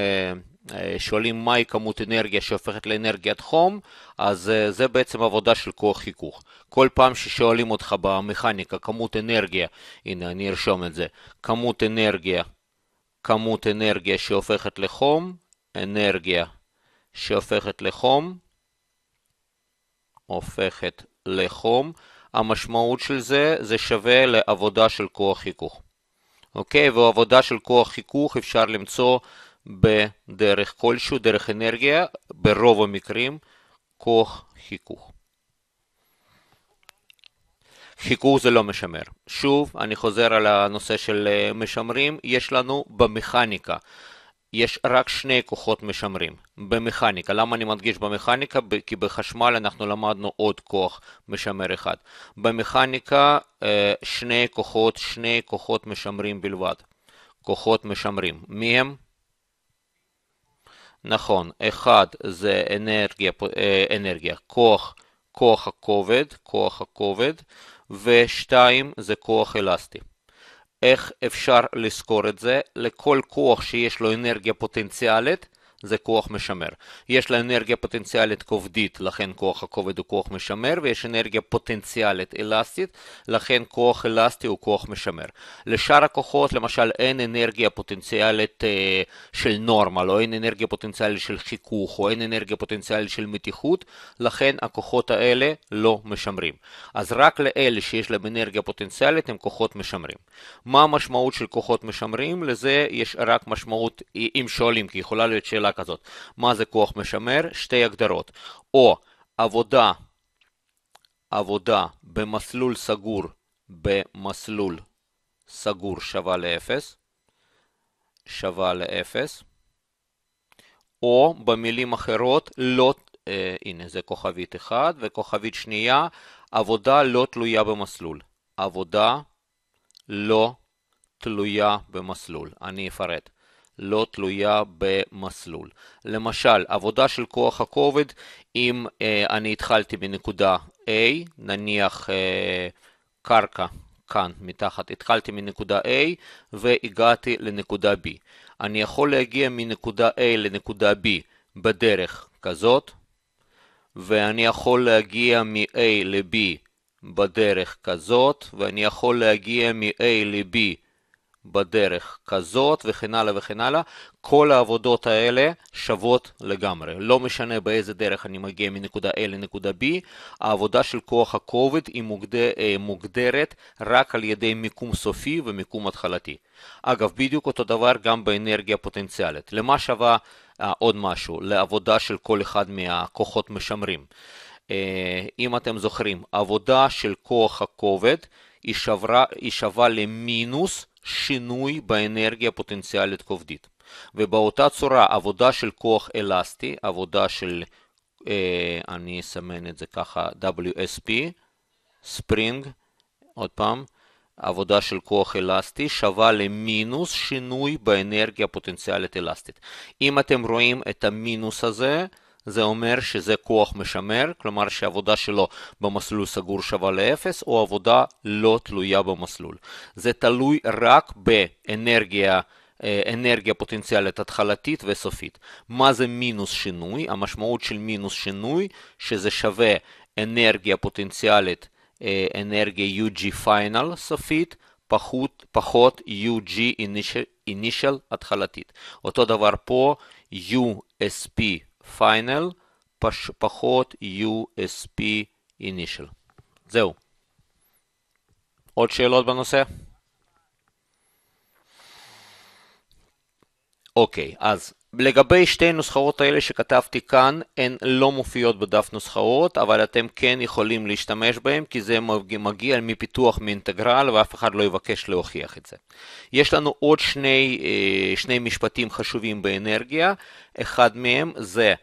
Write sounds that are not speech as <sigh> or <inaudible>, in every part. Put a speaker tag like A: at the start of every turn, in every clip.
A: אה, אה, שואלים מהי כמות אנרגיה שהופכת לאנרגיית חום, אז אה, זה בעצם עבודה של כוח חיכוך. כל פעם ששואלים אותך במכניקה כמות אנרגיה, הנה אני ארשום את זה, כמות אנרגיה, כמות אנרגיה שהופכת לחום, אנרגיה שהופכת לחום, הופכת לחום, המשמעות של זה, זה שווה לעבודה של כוח חיכוך. אוקיי, ועבודה של כוח חיכוך אפשר למצוא בדרך כלשהו, דרך אנרגיה, ברוב המקרים כוח חיכוך. חיכוך זה לא משמר. שוב, אני חוזר על הנושא של אה, משמרים, יש לנו במכניקה. יש רק שני כוחות משמרים במכניקה. למה אני מדגיש במכניקה? כי בחשמל אנחנו למדנו עוד כוח משמר אחד. במכניקה אה, שני כוחות, שני כוחות משמרים בלבד. כוחות משמרים. מי הם? נכון, אחד זה אנרגיה, אה, אנרגיה כוח, כוח הכובד, כוח הכובד, ושתיים זה כוח אלסטי. איך אפשר לזכור את זה? לכל כוח שיש לו אנרגיה פוטנציאלית, זה כוח משמר. יש לה אנרגיה פוטנציאלית כובדית, לכן כוח הכובד הוא כוח משמר, ויש אנרגיה פוטנציאלית אלסטית, לכן כוח אלסטי הוא כוח משמר. לשאר הכוחות, למשל, אין אנרגיה פוטנציאלית אה, של נורמל, לא או אין אנרגיה פוטנציאלית של חיכוך, או אין אנרגיה פוטנציאלית של מתיחות, לכן הכוחות האלה לא משמרים. אז רק לאלה שיש להם אנרגיה פוטנציאלית הם כוחות משמרים. מה המשמעות של כוחות משמרים? לזה יש רק משמעות, אם שואלים, כי יכולה להיות שאלה שאלה כזאת. מה זה כוח משמר? שתי הגדרות. או עבודה, עבודה במסלול סגור, במסלול סגור שווה לאפס, שווה לאפס, או במילים אחרות, לא, אה, הנה זה כוכבית 1 וכוכבית שנייה, עבודה לא תלויה במסלול. עבודה לא תלויה במסלול. אני אפרט. לא תלויה במסלול. למשל, עבודה של כוח הכובד, אם אה, אני התחלתי מנקודה A, נניח אה, קרקע כאן מתחת, התחלתי מנקודה A והגעתי לנקודה B. אני יכול להגיע מנקודה A לנקודה B בדרך כזאת, ואני יכול להגיע מ-A ל-B בדרך כזאת, ואני יכול להגיע מ-A ל-B בדרך כזאת וכן הלאה וכן הלאה, כל העבודות האלה שוות לגמרי. לא משנה באיזה דרך אני מגיע מנקודה A לנקודה B, העבודה של כוח הכובד היא מוגד... אה, מוגדרת רק על ידי מיקום סופי ומיקום התחלתי. אגב, בדיוק אותו דבר גם באנרגיה פוטנציאלית. למה שווה uh, עוד משהו? לעבודה של כל אחד מהכוחות משמרים. Uh, אם אתם זוכרים, עבודה של כוח הכובד היא, שברה, היא שווה למינוס שינוי באנרגיה פוטנציאלית כובדית. ובאותה צורה עבודה של כוח אלסטי, עבודה של, אה, אני אסמן את זה ככה, WSP, ספרינג, עוד פעם, עבודה של כוח אלסטי שווה למינוס שינוי באנרגיה פוטנציאלית אלסטית. אם אתם רואים את המינוס הזה, זה אומר שזה כוח משמר, כלומר שעבודה שלו במסלול סגור שווה לאפס, או עבודה לא תלויה במסלול. זה תלוי רק באנרגיה. אה, אנרגיה פוטנציאלית התחלתית וסופית. מה זה מינוס שינוי? המשמעות של מינוס שינוי, שזה שווה אנרגיה פוטנציאלית, אה, אנרגיה UG final סופית, פחות, פחות UG initial, initial התחלתית. אותו דבר פה USP final פש, פחות USP initial. זהו. עוד שאלות בנושא? אוקיי, אז לגבי שתי נוסחאות האלה שכתבתי כאן, הן לא מופיעות בדף נוסחאות, אבל אתם כן יכולים להשתמש בהן, כי זה מגיע מפיתוח מאינטגרל, ואף אחד לא יבקש להוכיח את זה. יש לנו עוד שני, אה, שני משפטים חשובים באנרגיה, אחד מהם זה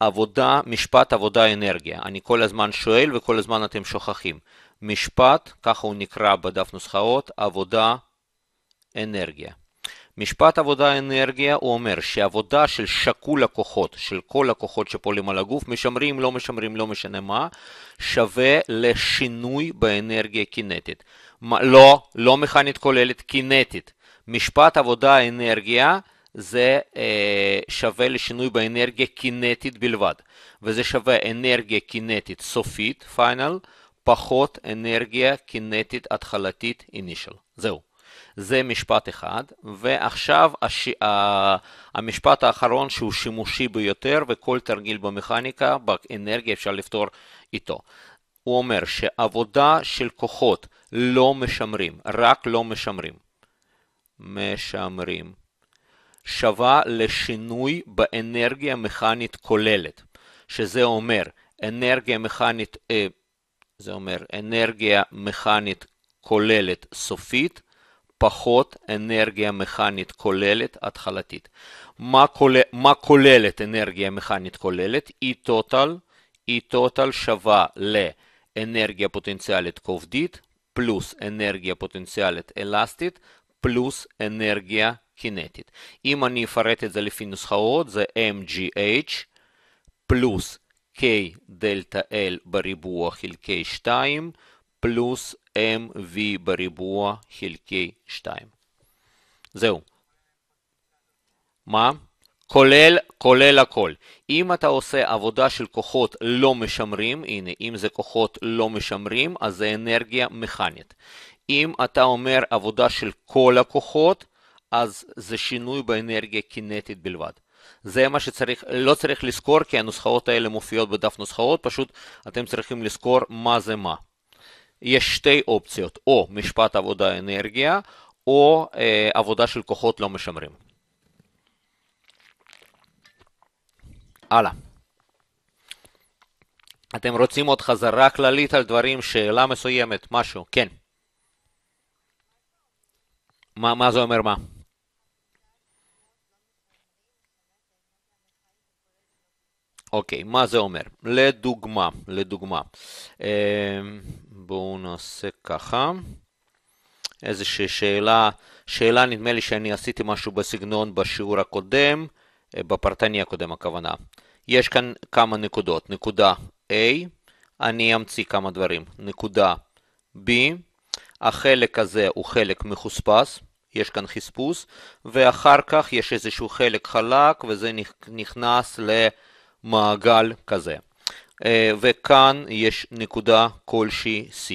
A: עבודה, משפט עבודה אנרגיה. אני כל הזמן שואל וכל הזמן אתם שוכחים. משפט, ככה הוא נקרא בדף נוסחאות, עבודה אנרגיה. משפט עבודה אנרגיה, הוא אומר שעבודה של שקול לקוחות, של כל לקוחות שפועלים על הגוף, משמרים, לא משמרים, לא משנה מה, שווה לשינוי באנרגיה קינטית. מה, לא, לא מכנית כוללת, קינטית. משפט עבודה אנרגיה זה אה, שווה לשינוי באנרגיה קינטית בלבד, וזה שווה אנרגיה קינטית סופית, פיינל, פחות אנרגיה קינטית התחלתית, אינישל. זהו. זה משפט אחד, ועכשיו הש... המשפט האחרון שהוא שימושי ביותר וכל תרגיל במכניקה, באנרגיה אפשר לפתור איתו. הוא אומר שעבודה של כוחות לא משמרים, רק לא משמרים. משמרים. שווה לשינוי באנרגיה מכנית כוללת, שזה אומר אנרגיה מכנית, אה, זה אומר אנרגיה מכנית כוללת סופית פחות אנרגיה מכנית כוללת התחלתית. מה, כול... מה כוללת אנרגיה מכנית כוללת? E-Total, E-Total שווה לאנרגיה פוטנציאלית כובדית פלוס אנרגיה פוטנציאלית אלסטית פלוס אנרגיה קינטית. אם אני אפרט את זה לפי נוסחאות זה MGH פלוס K דלתא L בריבוע חלקי 2 פלוס mv בריבוע חלקי 2. זהו. מה? כולל, כולל הכל. אם אתה עושה עבודה של כוחות לא משמרים, הנה, אם זה כוחות לא משמרים, אז זה אנרגיה מכנית. אם אתה אומר עבודה של כל הכוחות, אז זה שינוי באנרגיה קינטית בלבד. זה מה שצריך, לא צריך לזכור, כי הנוסחאות האלה מופיעות בדף נוסחאות, פשוט אתם צריכים לזכור מה זה מה. יש שתי אופציות, או משפט עבודה אנרגיה, או אה, עבודה של כוחות לא משמרים. הלאה. אתם רוצים עוד חזרה כללית על דברים, שאלה מסוימת, משהו, כן. מה, מה זה אומר מה? אוקיי, okay, מה זה אומר? לדוגמה, לדוגמה. אה, בואו נעשה ככה. איזושהי שאלה, שאלה נדמה לי שאני עשיתי משהו בסגנון בשיעור הקודם, אה, בפרטני הקודם הכוונה. יש כאן כמה נקודות, נקודה A, אני אמציא כמה דברים, נקודה B, החלק הזה הוא חלק מחוספס, יש כאן חספוס, ואחר כך יש איזשהו חלק חלק וזה נכנס למעגל כזה. אה, וכאן יש נקודה כלשהי C.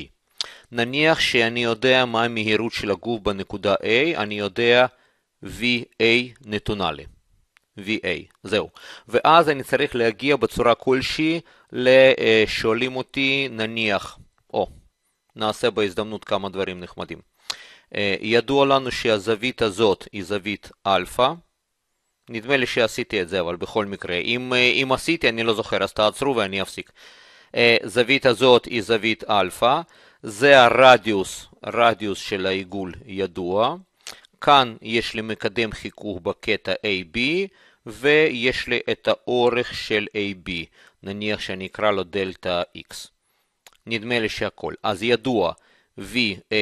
A: נניח שאני יודע מה המהירות של הגוף בנקודה A, אני יודע VA נתונה לי. VA, זהו. ואז אני צריך להגיע בצורה כלשהי לשואלים אה, אותי, נניח, או, נעשה בהזדמנות כמה דברים נחמדים. אה, ידוע לנו שהזווית הזאת היא זווית אלפא, נדמה לי שעשיתי את זה, אבל בכל מקרה, אם, אה, אם עשיתי, אני לא זוכר, אז תעצרו ואני אפסיק. אה, זווית הזאת היא זווית אלפא, זה הרדיוס, רדיוס של העיגול ידוע. כאן יש לי מקדם חיכוך בקטע AB, ויש לי את האורך של AB, נניח שאני אקרא לו דלתא X. נדמה לי שהכל. אז ידוע VA,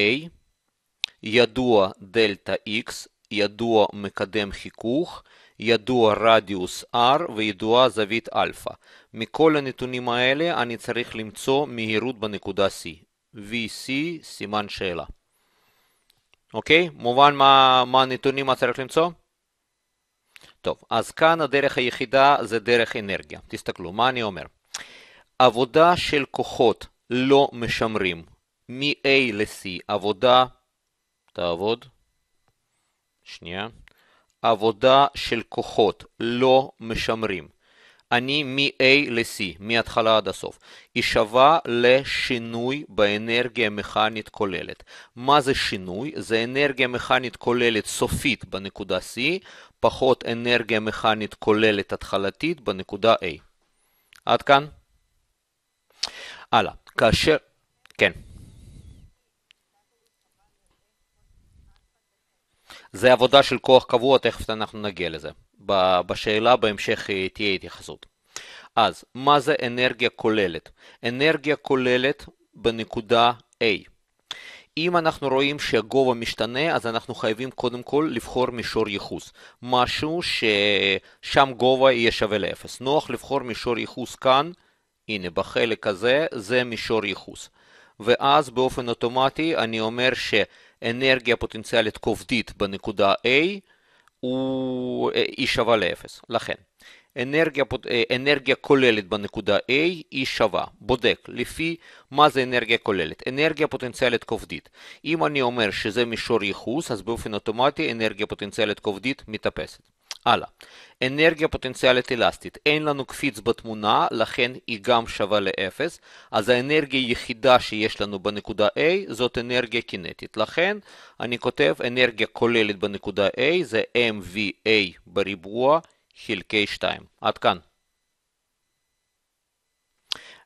A: ידוע דלתא X, ידוע מקדם חיכוך, ידוע רדיוס R וידועה זווית Alpha. מכל הנתונים האלה אני צריך למצוא מהירות בנקודה C. VC סימן שאלה. אוקיי? מובן מה, מה הנתונים מה צריך למצוא? טוב, אז כאן הדרך היחידה זה דרך אנרגיה. תסתכלו, מה אני אומר? עבודה של כוחות לא משמרים מ-A ל-C, עבודה, תעבוד, שנייה. עבודה של כוחות, לא משמרים. אני מ-A ל-C, מההתחלה עד הסוף, היא שווה לשינוי באנרגיה מכנית כוללת. מה זה שינוי? זה אנרגיה מכנית כוללת סופית בנקודה C, פחות אנרגיה מכנית כוללת התחלתית בנקודה A. עד כאן? הלאה. כאשר... כן. זה עבודה של כוח קבוע, תכף אנחנו נגיע לזה. בשאלה בהמשך אה, תהיה התייחסות. אז, מה זה אנרגיה כוללת? אנרגיה כוללת בנקודה A. אם אנחנו רואים שהגובה משתנה, אז אנחנו חייבים קודם כל לבחור מישור ייחוס. משהו ששם גובה יהיה שווה לאפס. נוח לבחור מישור ייחוס כאן, הנה בחלק הזה, זה מישור ייחוס. ואז באופן אוטומטי אני אומר ש... אנרגיה פוטנציאלית כובדית בנקודה A היא אה, e שווה לאפס. לכן, אנרגיה, אה, אנרגיה כוללת בנקודה A היא e שווה. בודק לפי מה זה אנרגיה כוללת. אנרגיה פוטנציאלית כובדית. אם אני אומר שזה מישור ייחוס, אז באופן אוטומטי אנרגיה פוטנציאלית כובדית מתאפסת. הלאה. אנרגיה פוטנציאלית אלסטית, אין לנו קפיץ בתמונה, לכן היא גם שווה לאפס, אז האנרגיה היחידה שיש לנו בנקודה A זאת אנרגיה קינטית, לכן אני כותב אנרגיה כוללת בנקודה A זה MVA בריבוע חלקי 2. עד כאן.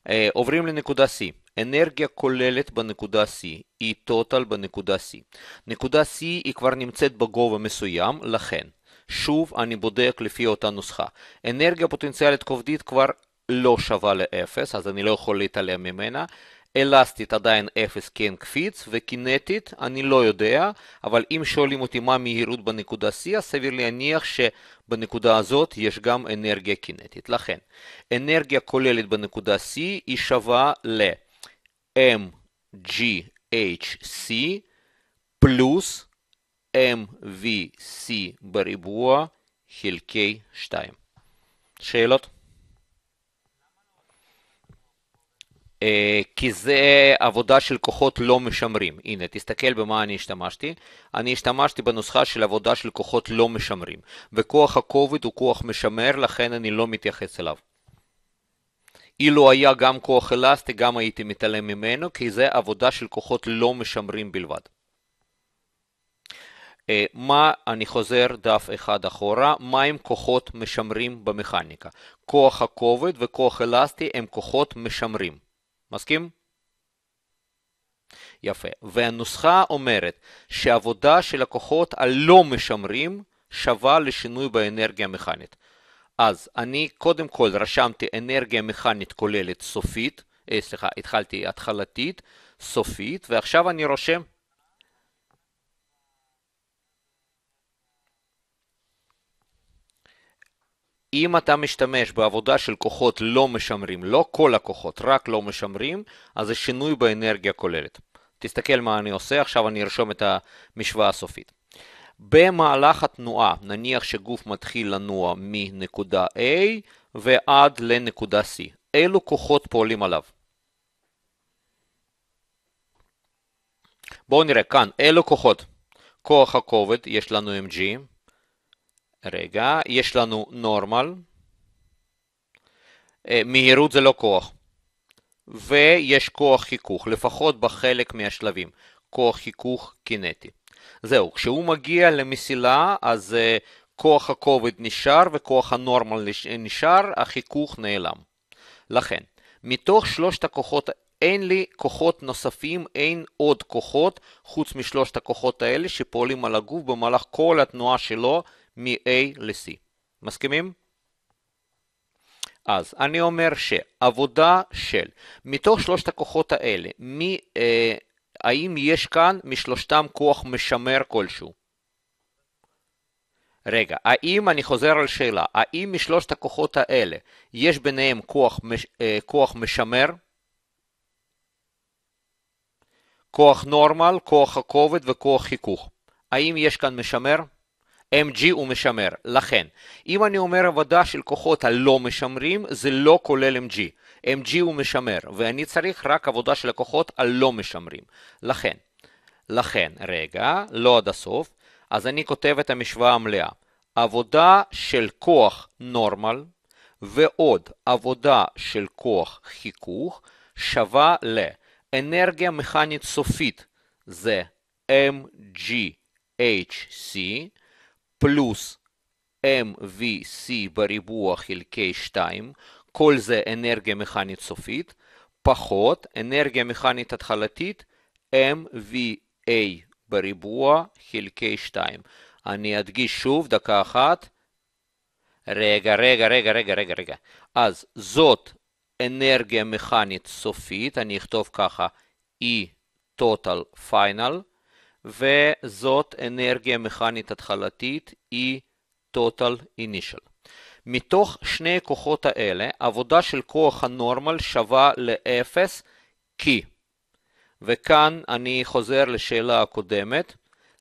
A: אה, עוברים לנקודה C. אנרגיה כוללת בנקודה C היא total בנקודה C. נקודה C היא כבר נמצאת בגובה מסוים, לכן שוב אני בודק לפי אותה נוסחה. אנרגיה פוטנציאלית כובדית כבר לא שווה לאפס, אז אני לא יכול להתעלם ממנה. אלסטית עדיין 0 כי אין קפיץ, וקינטית אני לא יודע, אבל אם שואלים אותי מה מהירות בנקודה C, אז סביר להניח שבנקודה הזאת יש גם אנרגיה קינטית. לכן, אנרגיה כוללת בנקודה C היא שווה ל-mghc פלוס MVC בריבוע חלקי 2. שאלות? אה, כי זה עבודה של כוחות לא משמרים. הנה, תסתכל במה אני השתמשתי. אני השתמשתי בנוסחה של עבודה של כוחות לא משמרים. וכוח הכובד הוא כוח משמר, לכן אני לא מתייחס אליו. אילו לא היה גם כוח אלסטי, גם הייתי מתעלם ממנו, כי זה עבודה של כוחות לא משמרים בלבד. אה, מה, אני חוזר דף אחד אחורה, מהם כוחות משמרים במכניקה? כוח הכובד וכוח אלסטי הם כוחות משמרים. מסכים? יפה. והנוסחה אומרת שעבודה של הכוחות הלא משמרים שווה לשינוי באנרגיה המכנית. אז אני קודם כל רשמתי אנרגיה מכנית כוללת סופית, אה, סליחה, התחלתי התחלתית, סופית, ועכשיו אני רושם אם אתה משתמש בעבודה של כוחות לא משמרים, לא כל הכוחות, רק לא משמרים, אז זה שינוי באנרגיה כוללת. תסתכל מה אני עושה, עכשיו אני ארשום את המשוואה הסופית. במהלך התנועה, נניח שגוף מתחיל לנוע מנקודה A ועד לנקודה C, אילו כוחות פועלים עליו? בואו נראה כאן, אילו כוחות? כוח הכובד, יש לנו mg, רגע, יש לנו נורמל, אה, מהירות זה לא כוח, ויש כוח חיכוך, לפחות בחלק מהשלבים, כוח חיכוך קינטי. זהו, כשהוא מגיע למסילה, אז אה, כוח הכובד נשאר וכוח הנורמל נשאר, החיכוך נעלם. לכן, מתוך שלושת הכוחות אין לי כוחות נוספים, אין עוד כוחות חוץ משלושת הכוחות האלה שפועלים על הגוף במהלך כל התנועה שלו מ-A ל-C. מסכימים? אז אני אומר שעבודה של, מתוך שלושת הכוחות האלה, מי, אה, האם יש כאן משלושתם כוח משמר כלשהו? רגע, האם, אני חוזר על שאלה, האם משלושת הכוחות האלה יש ביניהם כוח, מש, אה, כוח משמר? כוח נורמל, כוח הכובד וכוח חיכוך. האם יש כאן משמר? MG הוא משמר. לכן, אם אני אומר עבודה של כוחות הלא משמרים, זה לא כולל MG. MG הוא משמר, ואני צריך רק עבודה של הכוחות הלא משמרים. לכן, לכן, רגע, לא עד הסוף, אז אני כותב את המשוואה המלאה. עבודה של כוח נורמל ועוד עבודה של כוח חיכוך שווה לאנרגיה מכנית סופית זה MGHC פלוס MVC בריבוע חלקי 2, כל זה אנרגיה מכנית סופית, פחות אנרגיה מכנית התחלתית MVA בריבוע חלקי 2. אני אדגיש שוב, דקה אחת. רגע, רגע, רגע, רגע, רגע, רגע. אז זאת אנרגיה מכנית סופית, אני אכתוב ככה E total final. וזאת אנרגיה מכנית התחלתית E total initial. מתוך שני הכוחות האלה, עבודה של כוח הנורמל שווה ל-0 כי. וכאן אני חוזר לשאלה הקודמת,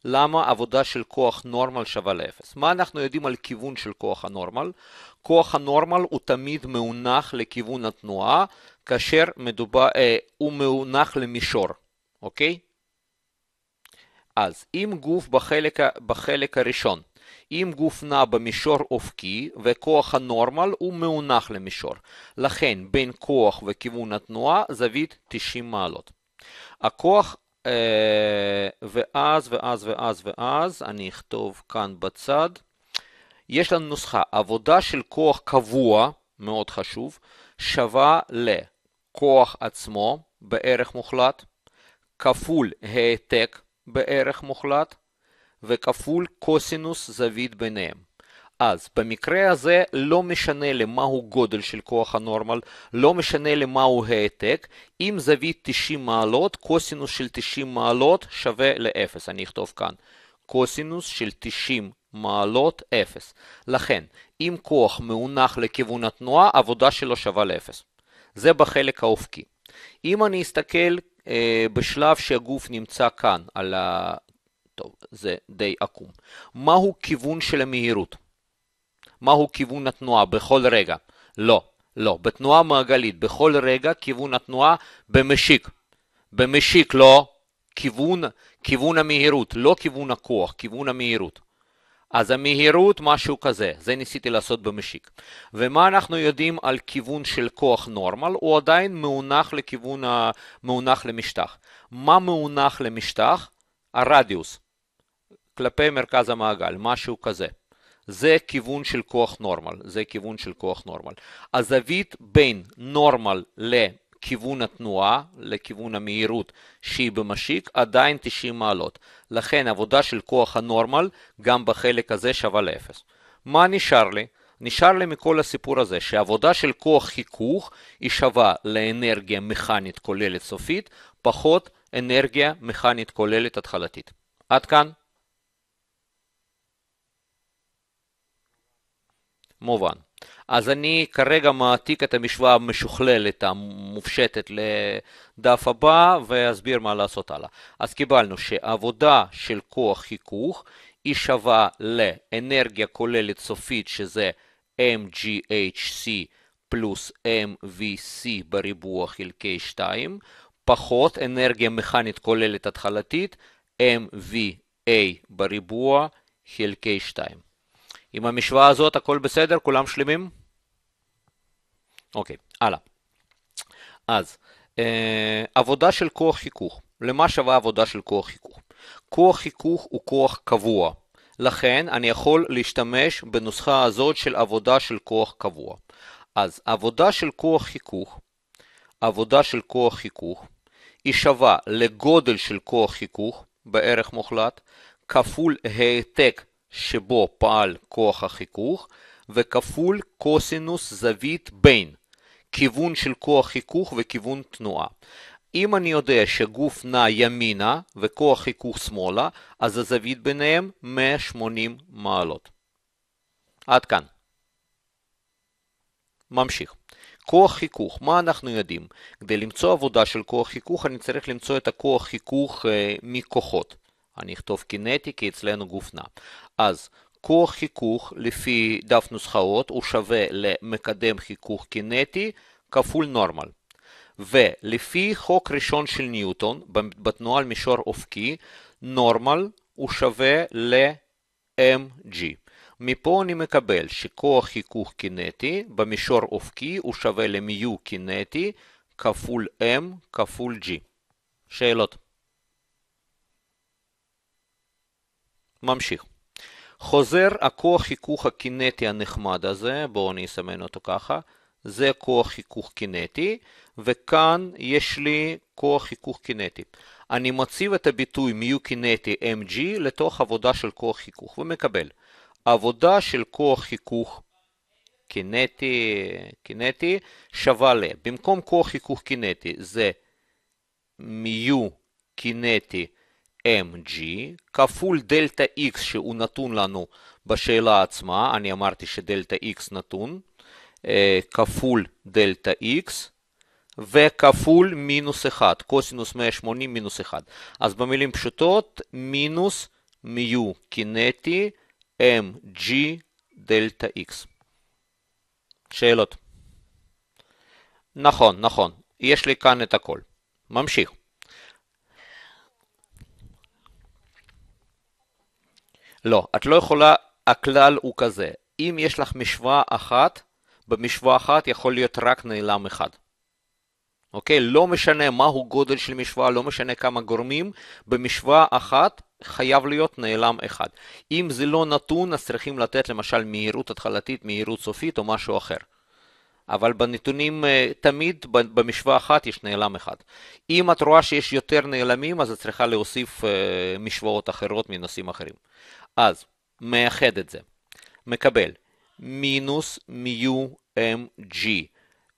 A: למה עבודה של כוח נורמל שווה ל-0? מה אנחנו יודעים על כיוון של כוח הנורמל? כוח הנורמל הוא תמיד מונח לכיוון התנועה, כאשר מדובר, אה, הוא מונח למישור, אוקיי? אז אם גוף בחלק, בחלק הראשון, אם גוף נע במישור אופקי וכוח הנורמל הוא מאונח למישור, לכן בין כוח וכיוון התנועה זווית 90 מעלות. הכוח, אה, ואז ואז ואז ואז, אני אכתוב כאן בצד, יש לנו נוסחה, עבודה של כוח קבוע, מאוד חשוב, שווה לכוח עצמו בערך מוחלט, כפול העתק בערך מוחלט וכפול קוסינוס זווית ביניהם. אז במקרה הזה לא משנה למהו גודל של כוח הנורמל, לא משנה למהו העתק, אם זווית 90 מעלות, קוסינוס של 90 מעלות שווה ל-0, אני אכתוב כאן, קוסינוס של 90 מעלות 0. לכן, אם כוח מונח לכיוון התנועה, העבודה שלו שווה ל-0. זה בחלק האופקי. אם אני אסתכל אה, בשלב שהגוף נמצא כאן, על ה... טוב, זה די עקום. מהו כיוון של המהירות? מהו כיוון התנועה בכל רגע? לא, לא. בתנועה מעגלית, בכל רגע כיוון התנועה במשיק. במשיק, לא. כיוון, כיוון המהירות, לא כיוון הכוח, כיוון המהירות. אז המהירות משהו כזה, זה ניסיתי לעשות במשיק. ומה אנחנו יודעים על כיוון של כוח נורמל? הוא עדיין מונח לכיוון מונח למשטח. מה מונח למשטח? הרדיוס, כלפי מרכז המעגל, משהו כזה. זה כיוון של כוח נורמל, זה כיוון של כוח נורמל. הזווית בין נורמל ל... לכיוון התנועה, לכיוון המהירות שהיא במשיק, עדיין 90 מעלות. לכן עבודה של כוח הנורמל גם בחלק הזה שווה לאפס. מה נשאר לי? נשאר לי מכל הסיפור הזה שעבודה של כוח חיכוך היא שווה לאנרגיה מכנית כוללת סופית פחות אנרגיה מכנית כוללת התחלתית. עד כאן. מובן. אז אני כרגע מעתיק את המשוואה המשוכללת, המופשטת, לדף הבא, ואסביר מה לעשות הלאה. אז קיבלנו שעבודה של כוח חיכוך היא שווה לאנרגיה כוללת סופית, שזה MGHC פלוס MVC בריבוע חלקי 2, פחות אנרגיה מכנית כוללת התחלתית, MVA בריבוע חלקי 2. עם המשוואה הזאת הכל בסדר? כולם שלמים? אוקיי, הלאה. אז, אה, עבודה של כוח חיכוך. למה שווה עבודה של כוח חיכוך? כוח חיכוך הוא כוח קבוע. לכן אני יכול להשתמש בנוסחה הזאת של עבודה של כוח קבוע. אז עבודה של כוח חיכוך, עבודה של כוח חיכוך, היא שווה לגודל של כוח חיכוך בערך מוחלט, כפול העתק שבו פעל כוח החיכוך וכפול קוסינוס זווית בין כיוון של כוח חיכוך וכיוון תנועה. אם אני יודע שגוף נע ימינה וכוח חיכוך שמאלה, אז הזווית ביניהם 180 מעלות. עד כאן. ממשיך. כוח חיכוך, מה אנחנו יודעים? כדי למצוא עבודה של כוח חיכוך אני צריך למצוא את הכוח חיכוך אה, מכוחות. אני אכתוב קינטי כי אצלנו גוף נע. אז כוח חיכוך לפי דף נוסחאות הוא שווה למקדם חיכוך קינטי כפול נורמל. ולפי חוק ראשון של ניוטון, בתנועה על מישור אופקי, נורמל הוא שווה ל-mg. מפה אני מקבל שכוח חיכוך קינטי במישור אופקי הוא שווה ל-MU קינטי כפול m כפול g. שאלות? ממשיך. חוזר הכוח חיכוך הקינטי הנחמד הזה, בואו אני אסמן אותו ככה, זה כוח חיכוך קינטי, וכאן יש לי כוח חיכוך קינטי. אני מציב את הביטוי מיו קינטי mg לתוך עבודה של כוח חיכוך ומקבל. עבודה של כוח חיכוך קינטי, קינטי שווה ל... במקום כוח חיכוך קינטי זה מיו קינטי mg כפול דלתא x שהוא נתון לנו בשאלה עצמה, אני אמרתי שדלתא x נתון, אה, כפול דלתא x וכפול מינוס 1, קוסינוס 180 מינוס 1. אז במילים פשוטות, מינוס מיו קינטי mg דלתא x. שאלות. נכון, נכון, יש לי כאן את הכל. ממשיך. לא, את לא יכולה, הכלל הוא כזה, אם יש לך משוואה אחת, במשוואה אחת יכול להיות רק נעלם אחד. אוקיי? לא משנה מהו גודל של משוואה, לא משנה כמה גורמים, במשוואה אחת חייב להיות נעלם אחד. אם זה לא נתון, אז צריכים לתת למשל מהירות התחלתית, מהירות סופית או משהו אחר. אבל בנתונים אה, תמיד במשוואה אחת יש נעלם אחד. אם את רואה שיש יותר נעלמים, אז את צריכה להוסיף אה, משוואות אחרות מנושאים אחרים. אז מייחד את זה. מקבל מינוס מיו אם ג'י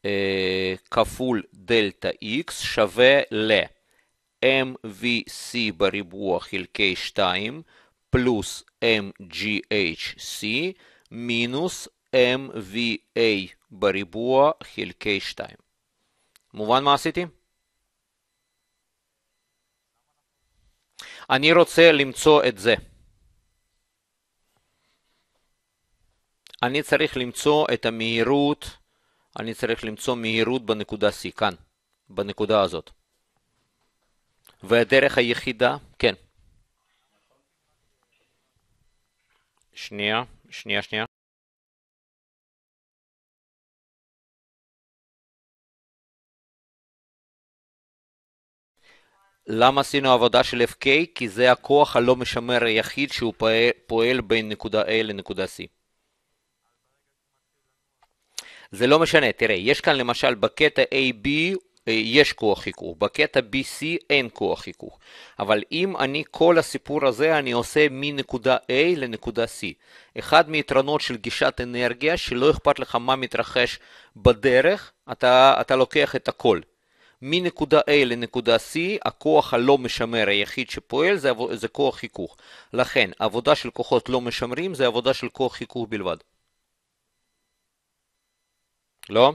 A: אה, כפול דלתא איקס שווה ל mvc בריבוע חלקי 2 פלוס mghc מינוס mva בריבוע חלקי 2. מובן מה עשיתי? אני רוצה למצוא את זה. אני צריך למצוא את המהירות, אני צריך למצוא מהירות בנקודה C, כאן, בנקודה הזאת. והדרך היחידה, כן. שנייה, שנייה, שנייה. למה עשינו עבודה של FK? כי זה הכוח הלא משמר היחיד שהוא פועל בין נקודה A לנקודה C. זה לא משנה, תראה, יש כאן למשל בקטע AB אה, יש כוח חיכוך, בקטע BC אין כוח חיכוך, אבל אם אני כל הסיפור הזה אני עושה מנקודה A לנקודה C. אחד מיתרונות של גישת אנרגיה שלא אכפת לך מה מתרחש בדרך, אתה, אתה לוקח את הכל. מנקודה A לנקודה C, הכוח הלא משמר היחיד שפועל זה, זה כוח חיכוך. לכן, עבודה של כוחות לא משמרים זה עבודה של כוח חיכוך בלבד. לא?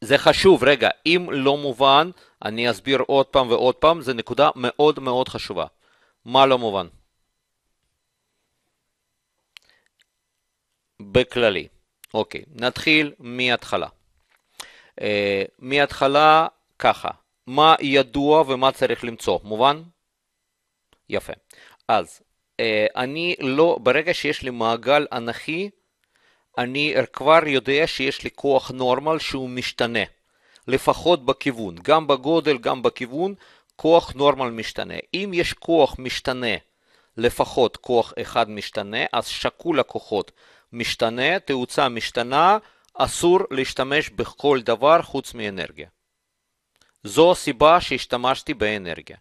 A: זה חשוב, רגע, אם לא מובן, אני אסביר עוד פעם ועוד פעם, זו נקודה מאוד מאוד חשובה. מה לא מובן? בכללי. אוקיי, נתחיל מההתחלה. אה, מההתחלה ככה, מה ידוע ומה צריך למצוא, מובן? יפה. אז אה, אני לא, ברגע שיש לי מעגל אנכי, אני כבר יודע שיש לי כוח נורמל שהוא משתנה, לפחות בכיוון, גם בגודל, גם בכיוון, כוח נורמל משתנה. אם יש כוח משתנה, לפחות כוח אחד משתנה, אז שקול הכוחות משתנה, תאוצה משתנה, אסור להשתמש בכל דבר חוץ מאנרגיה. זו הסיבה שהשתמשתי באנרגיה,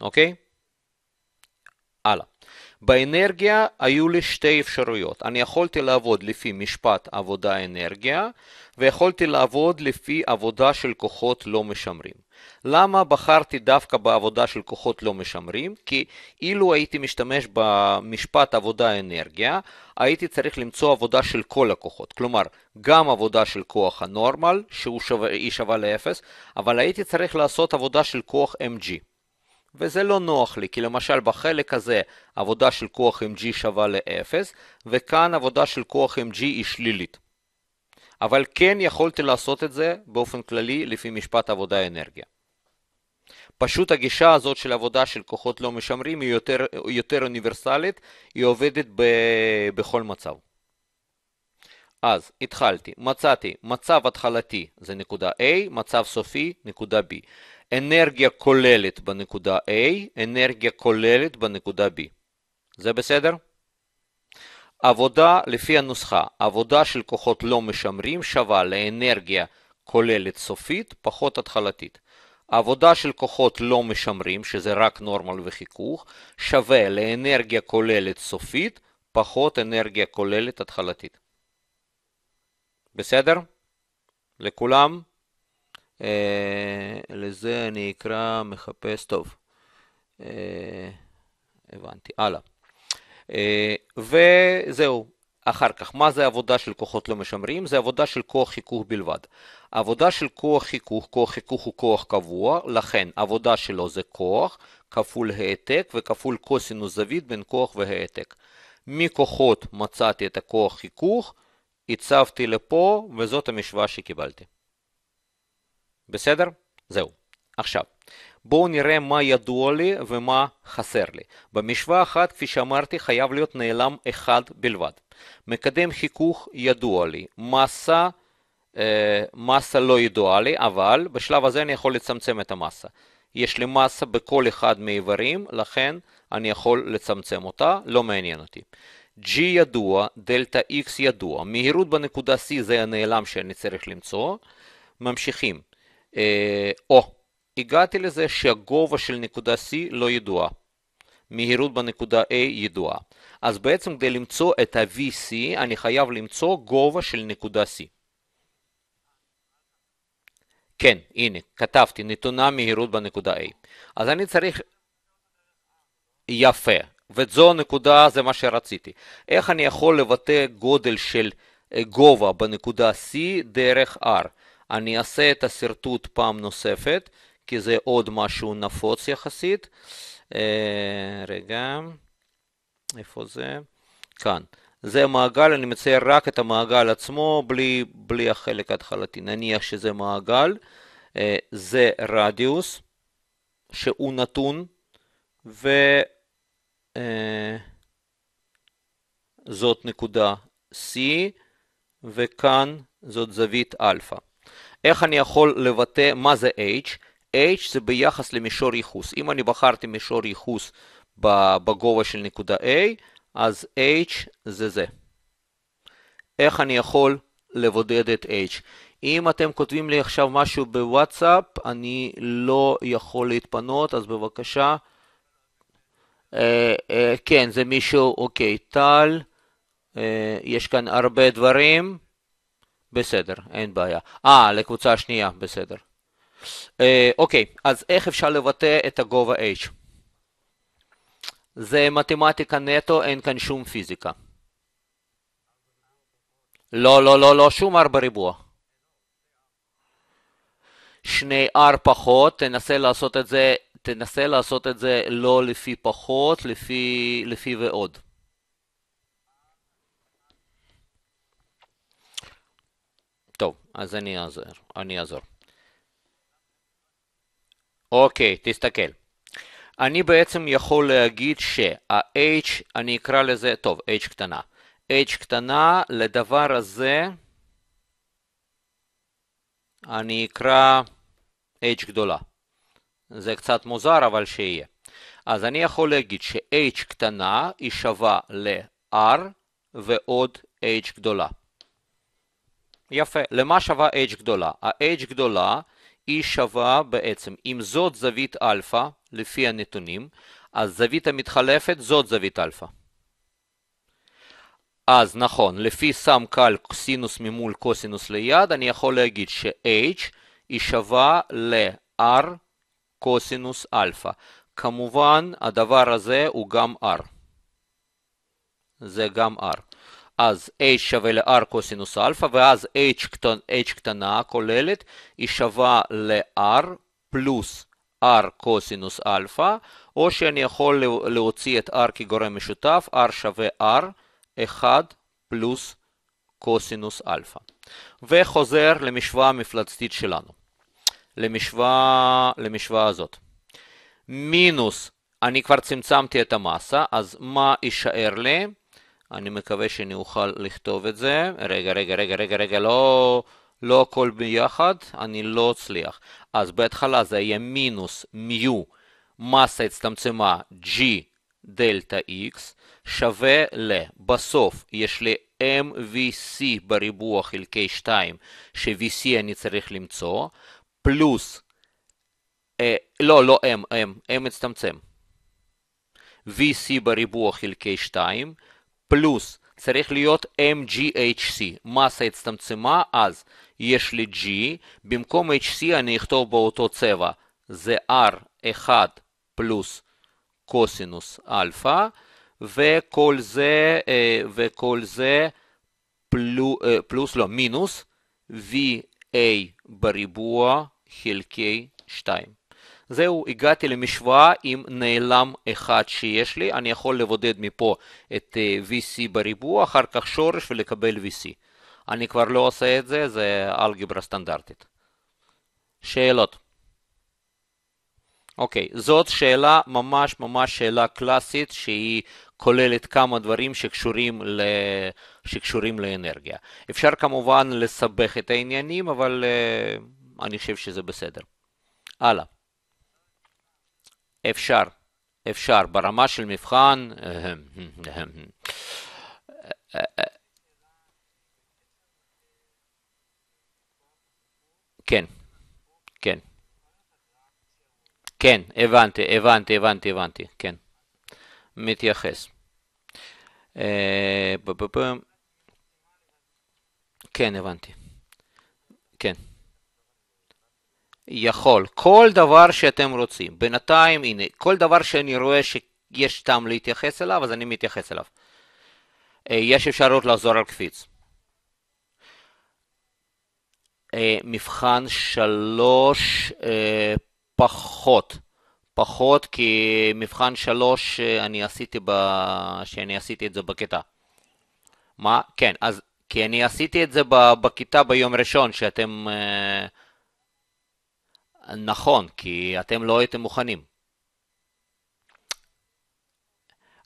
A: אוקיי? הלאה. באנרגיה היו לי שתי אפשרויות. אני יכולתי לעבוד לפי משפט עבודה אנרגיה, ויכולתי לעבוד לפי עבודה של כוחות לא משמרים. למה בחרתי דווקא בעבודה של כוחות לא משמרים? כי אילו הייתי משתמש במשפט עבודה אנרגיה, הייתי צריך למצוא עבודה של כל הכוחות. כלומר, גם עבודה של כוח הנורמל, שהיא e שווה לאפס, אבל הייתי צריך לעשות עבודה של כוח MG. וזה לא נוח לי, כי למשל בחלק הזה עבודה של כוח עם G שווה ל-0, וכאן עבודה של כוח עם G היא שלילית. אבל כן יכולתי לעשות את זה באופן כללי לפי משפט עבודה אנרגיה. פשוט הגישה הזאת של עבודה של כוחות לא משמרים היא יותר, יותר אוניברסלית, היא עובדת ב, בכל מצב. אז התחלתי, מצאתי מצב התחלתי זה נקודה A, מצב סופי נקודה B. אנרגיה כוללת בנקודה A, אנרגיה כוללת בנקודה B. זה בסדר? עבודה לפי הנוסחה, עבודה של כוחות לא משמרים שווה לאנרגיה כוללת סופית פחות התחלתית. עבודה של כוחות לא משמרים, שזה רק נורמל וחיכוך, שווה לאנרגיה כוללת סופית פחות אנרגיה כוללת התחלתית. בסדר? לכולם? אה, לזה אני אקרא מחפש, טוב, אה, הבנתי, הלאה. אה, וזהו, אחר כך, מה זה עבודה של כוחות לא משמרים? זה עבודה של כוח חיכוך בלבד. עבודה של כוח חיכוך, כוח חיכוך הוא כוח קבוע, לכן עבודה שלו זה כוח, כפול העתק וכפול קוסינוס זווית בין כוח והעתק. מכוחות מצאתי את הכוח חיכוך, הצבתי לפה, וזאת המשוואה שקיבלתי. בסדר? זהו. עכשיו, בואו נראה מה ידוע לי ומה חסר לי. במשוואה אחת, כפי שאמרתי, חייב להיות נעלם אחד בלבד. מקדם חיכוך ידוע לי, מסה, אה, מסה לא ידועה לי, אבל בשלב הזה אני יכול לצמצם את המסה. יש לי מסה בכל אחד מאיברים, לכן אני יכול לצמצם אותה, לא מעניין אותי. G ידוע, דלתא X ידוע, מהירות בנקודה C זה הנעלם שאני צריך למצוא. ממשיכים. אה, או, הגעתי לזה שהגובה של נקודה C לא ידוע. מהירות בנקודה A ידועה. אז בעצם כדי למצוא את ה-VC אני חייב למצוא גובה של נקודה C. כן, הנה, כתבתי, נתונה מהירות בנקודה A. אז אני צריך... יפה. וזו הנקודה, זה מה שרציתי. איך אני יכול לבטא גודל של אה, גובה בנקודה C דרך R? אני אעשה את השרטוט פעם נוספת, כי זה עוד משהו נפוץ יחסית. אה, רגע, איפה זה? כאן. זה מעגל, אני מצייר רק את המעגל עצמו, בלי, בלי החלק ההתחלתי. נניח שזה מעגל, אה, זה רדיוס, שהוא נתון, וזאת אה, נקודה C, וכאן זאת זווית אלפא. איך אני יכול לבטא מה זה h? h זה ביחס למישור ייחוס. אם אני בחרתי מישור ייחוס בגובה של נקודה a, אז h זה זה. איך אני יכול לבודד את h? אם אתם כותבים לי עכשיו משהו בוואטסאפ, אני לא יכול להתפנות, אז בבקשה. אה, אה, כן, זה מישהו, אוקיי, טל, אה, יש כאן הרבה דברים. בסדר, אין בעיה. אה, לקבוצה השנייה, בסדר. אה, אוקיי, אז איך אפשר לבטא את הגובה h? זה מתמטיקה נטו, אין כאן שום פיזיקה. לא, לא, לא, לא, שום r בריבוע. שני r פחות, תנסה לעשות את זה, תנסה לעשות את זה לא לפי פחות, לפי, לפי ועוד. אז אני אעזור, אני אעזור. אוקיי, תסתכל. אני בעצם יכול להגיד שה-h, אני אקרא לזה, טוב, h קטנה. h קטנה לדבר הזה, אני אקרא h גדולה. זה קצת מוזר, אבל שיהיה. אז אני יכול להגיד ש-h קטנה היא שווה ל-r ועוד h גדולה. יפה. למה שווה h גדולה? ה-h גדולה היא שווה בעצם, אם זאת זווית אלפא, לפי הנתונים, אז זווית המתחלפת זאת זווית אלפא. אז נכון, לפי סם קל סינוס ממול קוסינוס ליד, אני יכול להגיד ש-h היא שווה ל-r קוסינוס אלפא. כמובן, הדבר הזה הוא גם r. זה גם r. אז h שווה ל-r קוסינוס אלפא, ואז h, קטנ, h קטנה כוללת, היא שווה ל-r פלוס r קוסינוס אלפא, או שאני יכול להוציא את r כגורם משותף, r שווה r 1 פלוס קוסינוס אלפא. וחוזר למשוואה המפלצתית שלנו, למשוואה, למשוואה הזאת. מינוס, אני כבר צמצמתי את המסה, אז מה יישאר לי? אני מקווה שאני אוכל לכתוב את זה. רגע, רגע, רגע, רגע, רגע, לא, לא הכל ביחד, אני לא אצליח. אז בהתחלה זה יהיה מינוס מיו, מסה הצטמצמה G דלתא X שווה ל... בסוף יש לי MVC בריבוע חלקי 2, ש-VC אני צריך למצוא, פלוס... אה, לא, לא M, M, M מצטמצם. VC בריבוע חלקי 2, פלוס צריך להיות MGHC, מסה הצטמצמה, אז יש לי G, במקום HC אני אכתוב באותו צבע, זה R1 פלוס קוסינוס אלפא, וכל זה, אה, וכל זה פלו, אה, פלוס, לא, מינוס, VA בריבוע חלקי 2. זהו, הגעתי למשוואה עם נעלם אחד שיש לי, אני יכול לבודד מפה את אה, VC בריבוע, אחר כך שורש ולקבל VC. אני כבר לא עושה את זה, זה אלגברה סטנדרטית. שאלות. אוקיי, okay, זאת שאלה ממש ממש שאלה קלאסית שהיא כוללת כמה דברים שקשורים, ל... שקשורים לאנרגיה. אפשר כמובן לסבך את העניינים, אבל uh, אני חושב שזה בסדר. הלאה. אפשר, אפשר, ברמה של מבחן, כן, כן. כן, הבנתי, הבנתי, הבנתי, הבנתי, כן. מתייחס. אה, כן, הבנתי. כן. יכול. כל דבר שאתם רוצים. בינתיים, הנה, כל דבר שאני רואה שיש טעם להתייחס אליו, אז אני מתייחס אליו. אה, יש אפשרות לחזור על קפיץ. אה, מבחן שלוש אה, פחות. פחות כי מבחן שלוש אני עשיתי, ב... שאני עשיתי את זה בכיתה. מה? כן, אז כי אני עשיתי את זה בכיתה ביום ראשון שאתם... Uh, נכון, כי אתם לא הייתם מוכנים.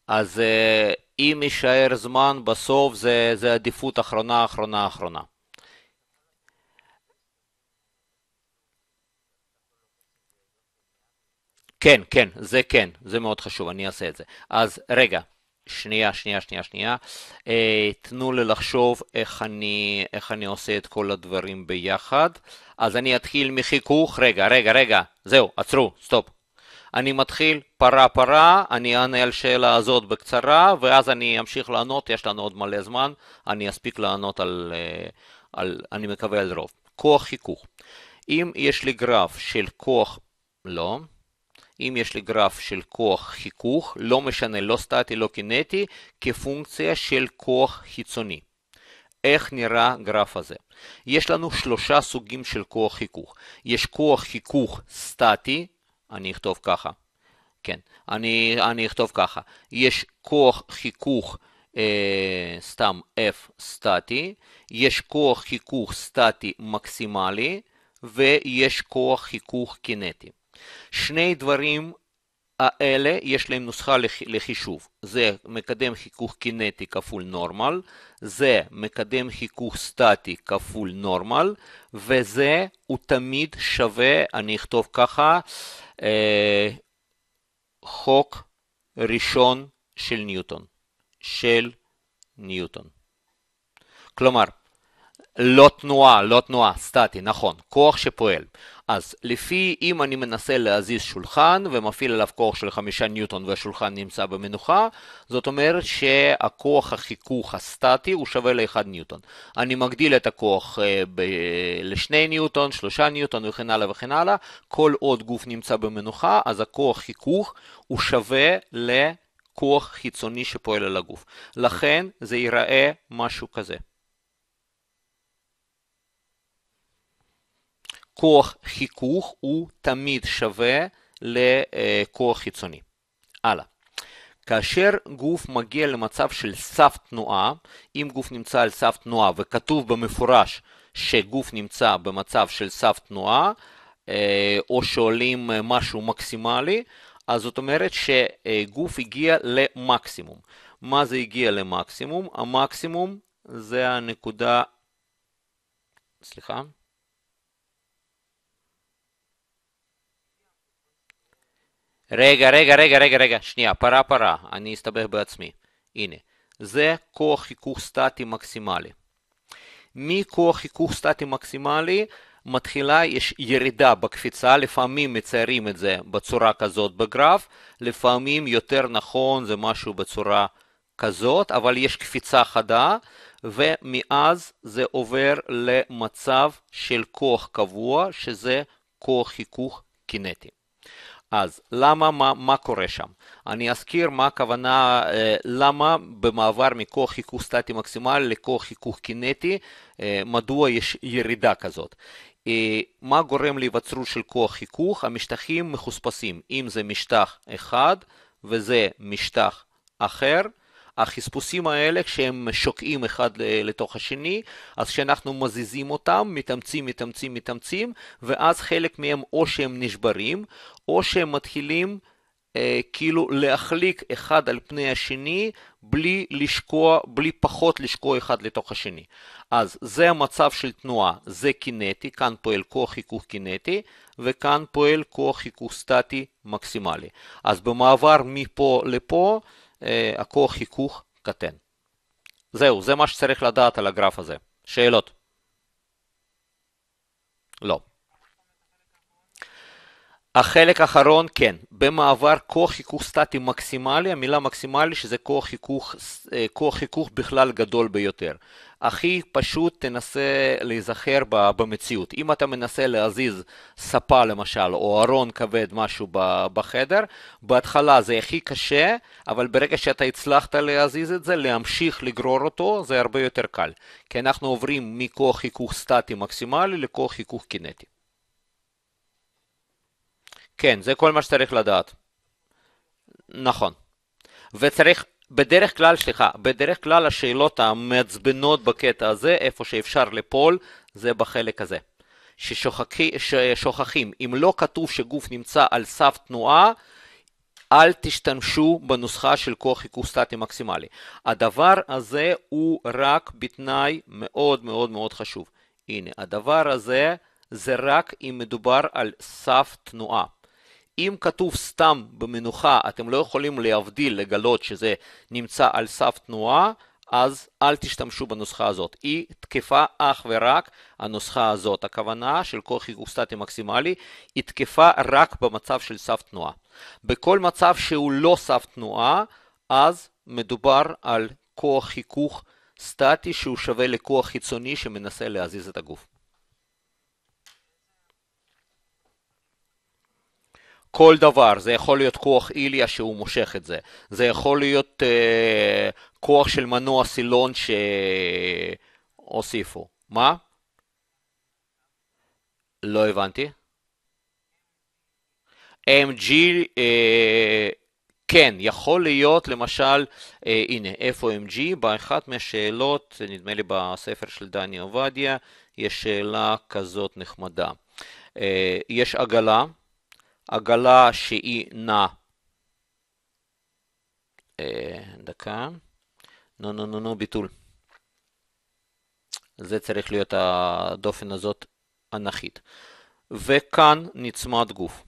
A: אז אה, אם יישאר זמן, בסוף זה, זה עדיפות אחרונה, אחרונה, אחרונה. כן, כן, זה כן, זה מאוד חשוב, אני אעשה את זה. אז רגע. שנייה, שנייה, שנייה, שנייה. אה, תנו לי לחשוב איך אני, איך אני עושה את כל הדברים ביחד. אז אני אתחיל מחיכוך, רגע, רגע, רגע, זהו, עצרו, סטופ. אני מתחיל פרה פרה, אני אענה על שאלה הזאת בקצרה, ואז אני אמשיך לענות, יש לנו עוד מלא זמן, אני אספיק לענות על, אה, על אני מקווה על רוב. כוח חיכוך. אם יש לי גרף של כוח, לא, אם יש לי גרף של כוח חיכוך, לא משנה, לא סטטי, לא קינטי, כפונקציה של כוח חיצוני. איך נראה גרף הזה? יש לנו שלושה סוגים של כוח חיכוך. יש כוח חיכוך סטטי, אני אכתוב ככה, כן, אני, אני אכתוב ככה. יש כוח חיכוך אה, סתם F סטטי, יש כוח חיכוך סטטי מקסימלי, ויש כוח חיכוך קינטי. שני דברים האלה יש להם נוסחה לחישוב, זה מקדם חיכוך קינטי כפול נורמל, זה מקדם חיכוך סטטי כפול נורמל, וזה הוא תמיד שווה, אני אכתוב ככה, אה, חוק ראשון של ניוטון, של ניוטון. כלומר, לא תנועה, לא תנועה, סטטי, נכון, כוח שפועל. אז לפי אם אני מנסה להזיז שולחן ומפעיל עליו כוח של חמישה ניוטון והשולחן נמצא במנוחה, זאת אומרת שהכוח החיכוך הסטטי הוא שווה לאחד ניוטון. אני מגדיל את הכוח אה, ב- ל ניוטון, שלושה ניוטון וכן הלאה וכן הלאה, כל עוד גוף נמצא במנוחה, אז הכוח חיכוך הוא שווה לכוח חיצוני שפועל על הגוף. לכן זה ייראה משהו כזה. כוח חיכוך הוא תמיד שווה לכוח חיצוני. הלאה. כאשר גוף מגיע למצב של סף תנועה, אם גוף נמצא על סף תנועה וכתוב במפורש שגוף נמצא במצב של סף תנועה, אה, או שואלים אה, משהו מקסימלי, אז זאת אומרת שגוף הגיע למקסימום. מה זה הגיע למקסימום? המקסימום זה הנקודה... סליחה. רגע, רגע, רגע, רגע, רגע, שנייה, פרה פרה, אני אסתבך בעצמי. הנה, זה כוח חיכוך סטטי מקסימלי. מכוח חיכוך סטטי מקסימלי מתחילה, יש ירידה בקפיצה, לפעמים מציירים את זה בצורה כזאת בגרף, לפעמים יותר נכון זה משהו בצורה כזאת, אבל יש קפיצה חדה, ומאז זה עובר למצב של כוח קבוע, שזה כוח חיכוך קינטי. אז למה, מה, מה קורה שם? אני אזכיר מה הכוונה, אה, למה במעבר מכוח חיכוך סטטי מקסימלי לכוח חיכוך קינטי, אה, מדוע יש ירידה כזאת. אה, מה גורם להיווצרות של כוח חיכוך? המשטחים מחוספסים, אם זה משטח אחד וזה משטח אחר, החספוסים האלה כשהם שוקעים אחד לתוך השני, אז כשאנחנו מזיזים אותם, מתאמצים, מתאמצים, מתאמצים, ואז חלק מהם או שהם נשברים, או שהם מתחילים אה, כאילו להחליק אחד על פני השני בלי לשקוע, בלי פחות לשקוע אחד לתוך השני. אז זה המצב של תנועה, זה קינטי, כאן פועל כוח חיכוך קינטי, וכאן פועל כוח חיכוך סטטי מקסימלי. אז במעבר מפה לפה, אה, הכוח חיכוך קטן. זהו, זה מה שצריך לדעת על הגרף הזה. שאלות? לא. החלק האחרון כן, במעבר כוח חיכוך סטטי מקסימלי, המילה מקסימלי שזה כוח חיכוך, אה, כוח חיכוך בכלל גדול ביותר. הכי פשוט תנסה להיזכר במציאות. אם אתה מנסה להזיז ספה למשל, או ארון כבד משהו בחדר, בהתחלה זה הכי קשה, אבל ברגע שאתה הצלחת להזיז את זה, להמשיך לגרור אותו, זה הרבה יותר קל. כי אנחנו עוברים מכוח חיכוך סטטי מקסימלי לכוח חיכוך קינטי. כן, זה כל מה שצריך לדעת. נכון. וצריך, בדרך כלל, סליחה, בדרך כלל השאלות המעצבנות בקטע הזה, איפה שאפשר ליפול, זה בחלק הזה. ששוחקי, ששוכחים, אם לא כתוב שגוף נמצא על סף תנועה, אל תשתמשו בנוסחה של כוח חיכוך סטטי מקסימלי. הדבר הזה הוא רק בתנאי מאוד מאוד מאוד חשוב. הנה, הדבר הזה זה רק אם מדובר על סף תנועה. אם כתוב סתם במנוחה, אתם לא יכולים להבדיל, לגלות שזה נמצא על סף תנועה, אז אל תשתמשו בנוסחה הזאת. היא תקפה אך ורק הנוסחה הזאת. הכוונה של כוח סטטי מקסימלי היא תקפה רק במצב של סף תנועה. בכל מצב שהוא לא סף תנועה, אז מדובר על כוח חיכוך סטטי שהוא שווה לכוח חיצוני שמנסה להזיז את הגוף. כל דבר, זה יכול להיות כוח איליה שהוא מושך את זה, זה יכול להיות אה, כוח של מנוע סילון שהוסיפו. מה? לא הבנתי. MG, אה, כן, יכול להיות, למשל, אה, הנה, איפה MG? באחת מהשאלות, נדמה לי בספר של דני עובדיה, יש שאלה כזאת נחמדה. אה, יש עגלה, עגלה שהיא נעה. אה, דקה. נו נו נו נו ביטול. זה צריך להיות הדופן הזאת אנכית. וכאן נצמד גוף.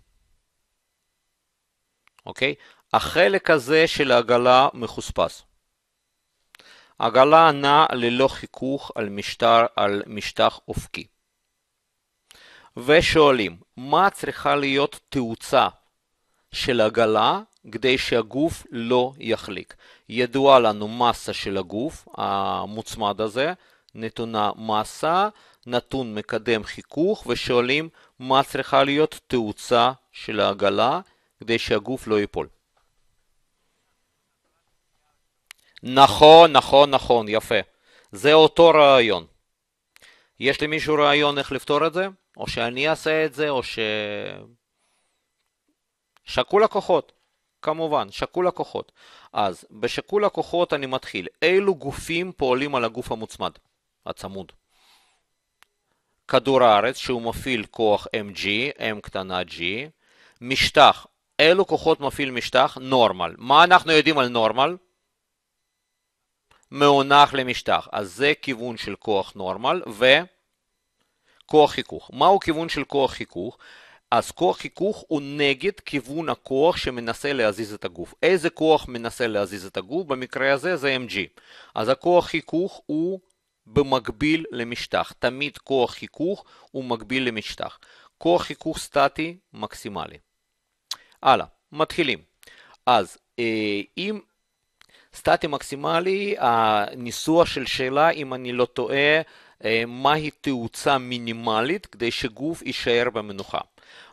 A: אוקיי? החלק הזה של העגלה מחוספס. עגלה נעה ללא חיכוך על, משטר, על משטח אופקי. ושואלים, מה צריכה להיות תאוצה של עגלה כדי שהגוף לא יחליק? ידועה לנו מסה של הגוף, המוצמד הזה, נתונה מסה, נתון מקדם חיכוך, ושואלים מה צריכה להיות תאוצה של העגלה כדי שהגוף לא ייפול. נכון, נכון, נכון, יפה. זה אותו רעיון. יש למישהו רעיון איך לפתור את זה? או שאני אעשה את זה, או ש... שקול לקוחות, כמובן, שקו לקוחות. אז בשקו לקוחות אני מתחיל. אילו גופים פועלים על הגוף המוצמד, הצמוד? כדור הארץ שהוא מפעיל כוח mg, m קטנה g, משטח, אילו כוחות מפעיל משטח? נורמל. מה אנחנו יודעים על נורמל? מאונח למשטח. אז זה כיוון של כוח נורמל, ו... כוח חיכוך. מהו כיוון של כוח חיכוך? אז כוח חיכוך הוא נגד כיוון הכוח שמנסה להזיז את הגוף. איזה כוח מנסה להזיז את הגוף? במקרה הזה זה mg. אז הכוח חיכוך הוא במקביל למשטח. תמיד כוח חיכוך הוא מקביל למשטח. כוח חיכוך סטטי מקסימלי. הלאה, מתחילים. אז אה, אם סטטי מקסימלי, הניסוח של שאלה, אם אני לא טועה, אה, מהי תאוצה מינימלית כדי שגוף יישאר במנוחה.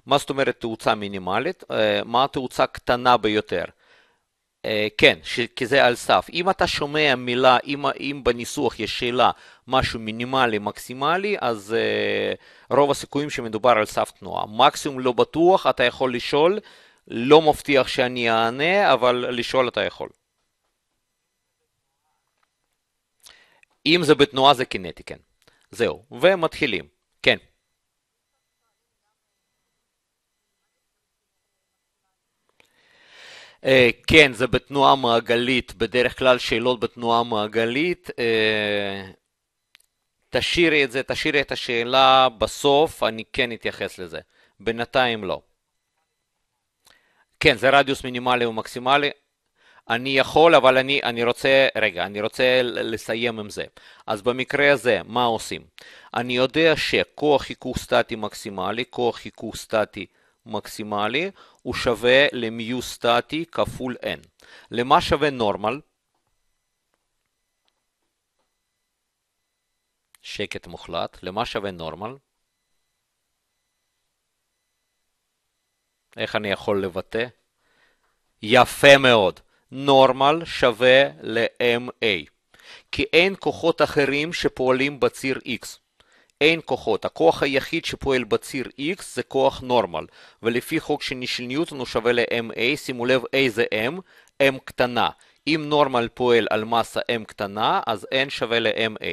A: מה זאת אומרת תאוצה מינימלית? אה, מה התאוצה הקטנה ביותר? אה, כן, ש... כי זה על סף. אם אתה שומע מילה, אם, אם בניסוח יש שאלה משהו מינימלי, מקסימלי, אז uh, רוב הסיכויים שמדובר על סף תנועה. מקסימום לא בטוח, אתה יכול לשאול, לא מבטיח שאני אענה, אבל לשאול אתה יכול. אם זה בתנועה זה קינטי, כן. זהו, ומתחילים. כן. Uh, כן, זה בתנועה מעגלית, בדרך כלל שאלות בתנועה מעגלית. Uh, תשאירי את זה, תשאירי את השאלה בסוף, אני כן אתייחס לזה. בינתיים לא. כן, זה רדיוס מינימלי ומקסימלי. אני יכול, אבל אני, אני רוצה, רגע, אני רוצה לסיים עם זה. אז במקרה הזה, מה עושים? אני יודע שכוח חיכוך סטטי מקסימלי, כוח חיכוך סטטי מקסימלי, הוא שווה למיו סטטי כפול n. למה שווה נורמל? שקט מוחלט. למה שווה נורמל? איך אני יכול לבטא? יפה מאוד. נורמל שווה ל-MA, כי אין כוחות אחרים שפועלים בציר X. אין כוחות, הכוח היחיד שפועל בציר X זה כוח נורמל, ולפי חוק שני של ניוטון הוא שווה ל-MA, שימו לב A זה M, M קטנה. אם נורמל פועל על מסה M קטנה, אז N שווה ל-MA.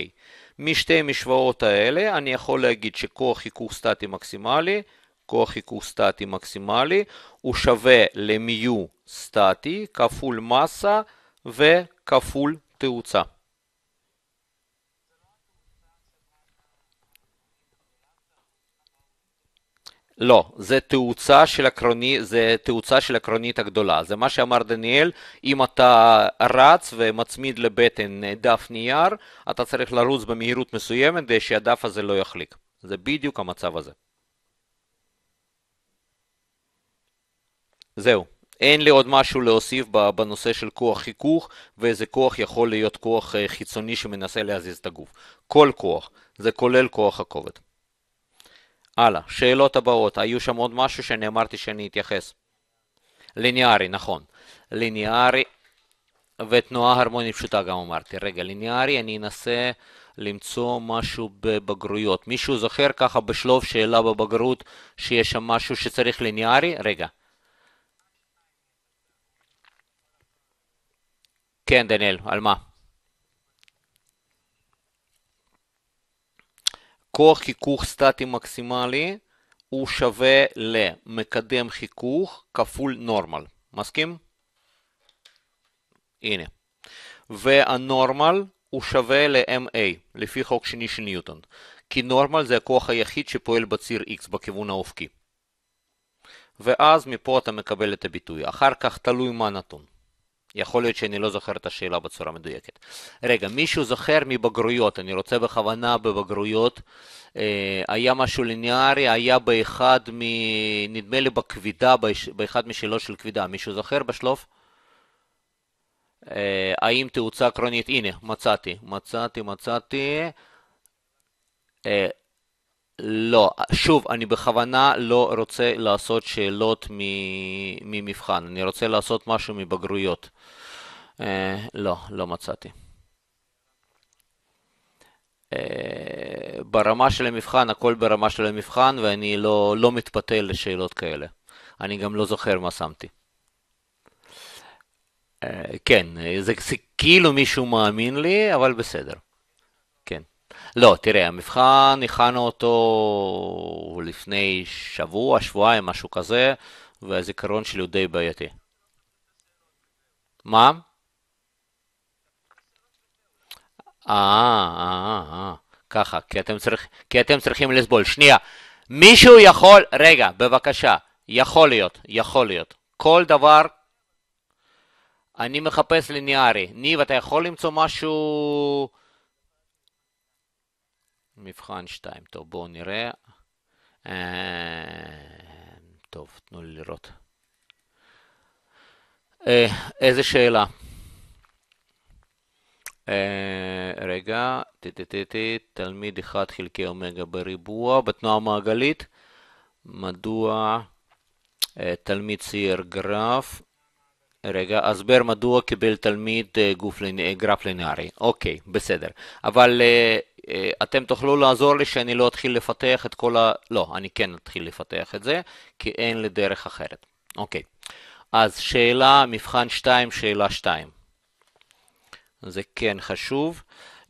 A: משתי המשוואות האלה אני יכול להגיד שכוח היכוך סטטי מקסימלי כוח חיכוך סטטי מקסימלי, הוא שווה למיו סטטי כפול מסה וכפול תאוצה. לא, זה תאוצה של, הקרוני, זה תאוצה של הקרונית הגדולה. זה מה שאמר דניאל, אם אתה רץ ומצמיד לבטן דף נייר, אתה צריך לרוץ במהירות מסוימת כדי שהדף הזה לא יחליק. זה בדיוק המצב הזה. זהו. אין לי עוד משהו להוסיף בנושא של כוח חיכוך, ואיזה כוח יכול להיות כוח אה, חיצוני שמנסה להזיז את הגוף. כל כוח, זה כולל כוח הכובד. הלאה, שאלות הבאות, היו שם עוד משהו שאני אמרתי שאני אתייחס. ליניארי, נכון. ליניארי ותנועה הרמונית פשוטה גם אמרתי. רגע, ליניארי, אני אנסה למצוא משהו בבגרויות. מישהו זוכר ככה בשלוף שאלה בבגרות שיש שם משהו שצריך ליניארי? רגע. כן, דניאל, על מה? כוח חיכוך סטטי מקסימלי הוא שווה למקדם חיכוך כפול נורמל. מסכים? הנה. והנורמל הוא שווה ל-MA, לפי חוק שני של ניוטון, כי נורמל זה הכוח היחיד שפועל בציר X בכיוון האופקי. ואז מפה אתה מקבל את הביטוי, אחר כך תלוי מה נתון. יכול להיות שאני לא זוכר את השאלה בצורה מדויקת. רגע, מישהו זוכר מבגרויות, אני רוצה בכוונה בבגרויות. אה, היה משהו ליניארי, היה באחד מ... נדמה לי בכבידה, באחד משאלות של כבידה. מישהו זוכר בשלוף? אה, האם תאוצה עקרונית? הנה, מצאתי, מצאתי, מצאתי. אה, לא, שוב, אני בכוונה לא רוצה לעשות שאלות ממבחן, אני רוצה לעשות משהו מבגרויות. אה, לא, לא מצאתי. אה, ברמה של המבחן, הכל ברמה של המבחן, ואני לא, לא מתפתה לשאלות כאלה. אני גם לא זוכר מה שמתי. אה, כן, זה כאילו מישהו מאמין לי, אבל בסדר. לא, תראה, המבחן הכנו אותו לפני שבוע, שבועיים, משהו כזה, והזיכרון שלי הוא די בעייתי. מה? אה, אה, אה, אה. ככה, כי אתם, צריך, כי אתם צריכים לסבול. שנייה, מישהו יכול, רגע, בבקשה, יכול להיות, יכול להיות. כל דבר, אני מחפש ליניארי. ניב, אתה יכול למצוא משהו... מבחן 2. טוב, בואו נראה. אה, טוב, תנו לי לראות. אה, איזה שאלה? אה, רגע, תלמיד 1 חלקי אומגה בריבוע בתנועה מעגלית. מדוע תלמיד צייר גרף רגע, הסבר מדוע קיבל תלמיד אה, גוף, אה, גרף לינארי. אוקיי, בסדר. אבל אה, אה, אתם תוכלו לעזור לי שאני לא אתחיל לפתח את כל ה... לא, אני כן אתחיל לפתח את זה, כי אין לי דרך אחרת. אוקיי. אז שאלה, מבחן 2, שאלה 2. זה כן חשוב.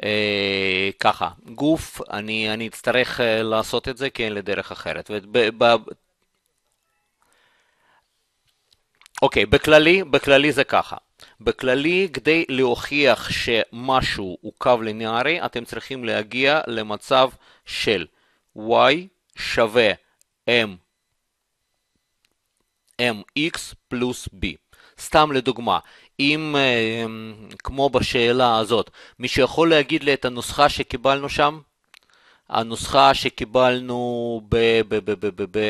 A: אה, ככה, גוף, אני, אני אצטרך לעשות את זה כי אין לי דרך אחרת. אוקיי, okay, בכללי, בכללי זה ככה. בכללי, כדי להוכיח שמשהו הוא קו ליניארי, אתם צריכים להגיע למצב של y שווה m mx פלוס b. סתם לדוגמה, אם אה, כמו בשאלה הזאת, מישהו יכול להגיד לי את הנוסחה שקיבלנו שם? הנוסחה שקיבלנו ב... ב... ב, ב, ב, ב, ב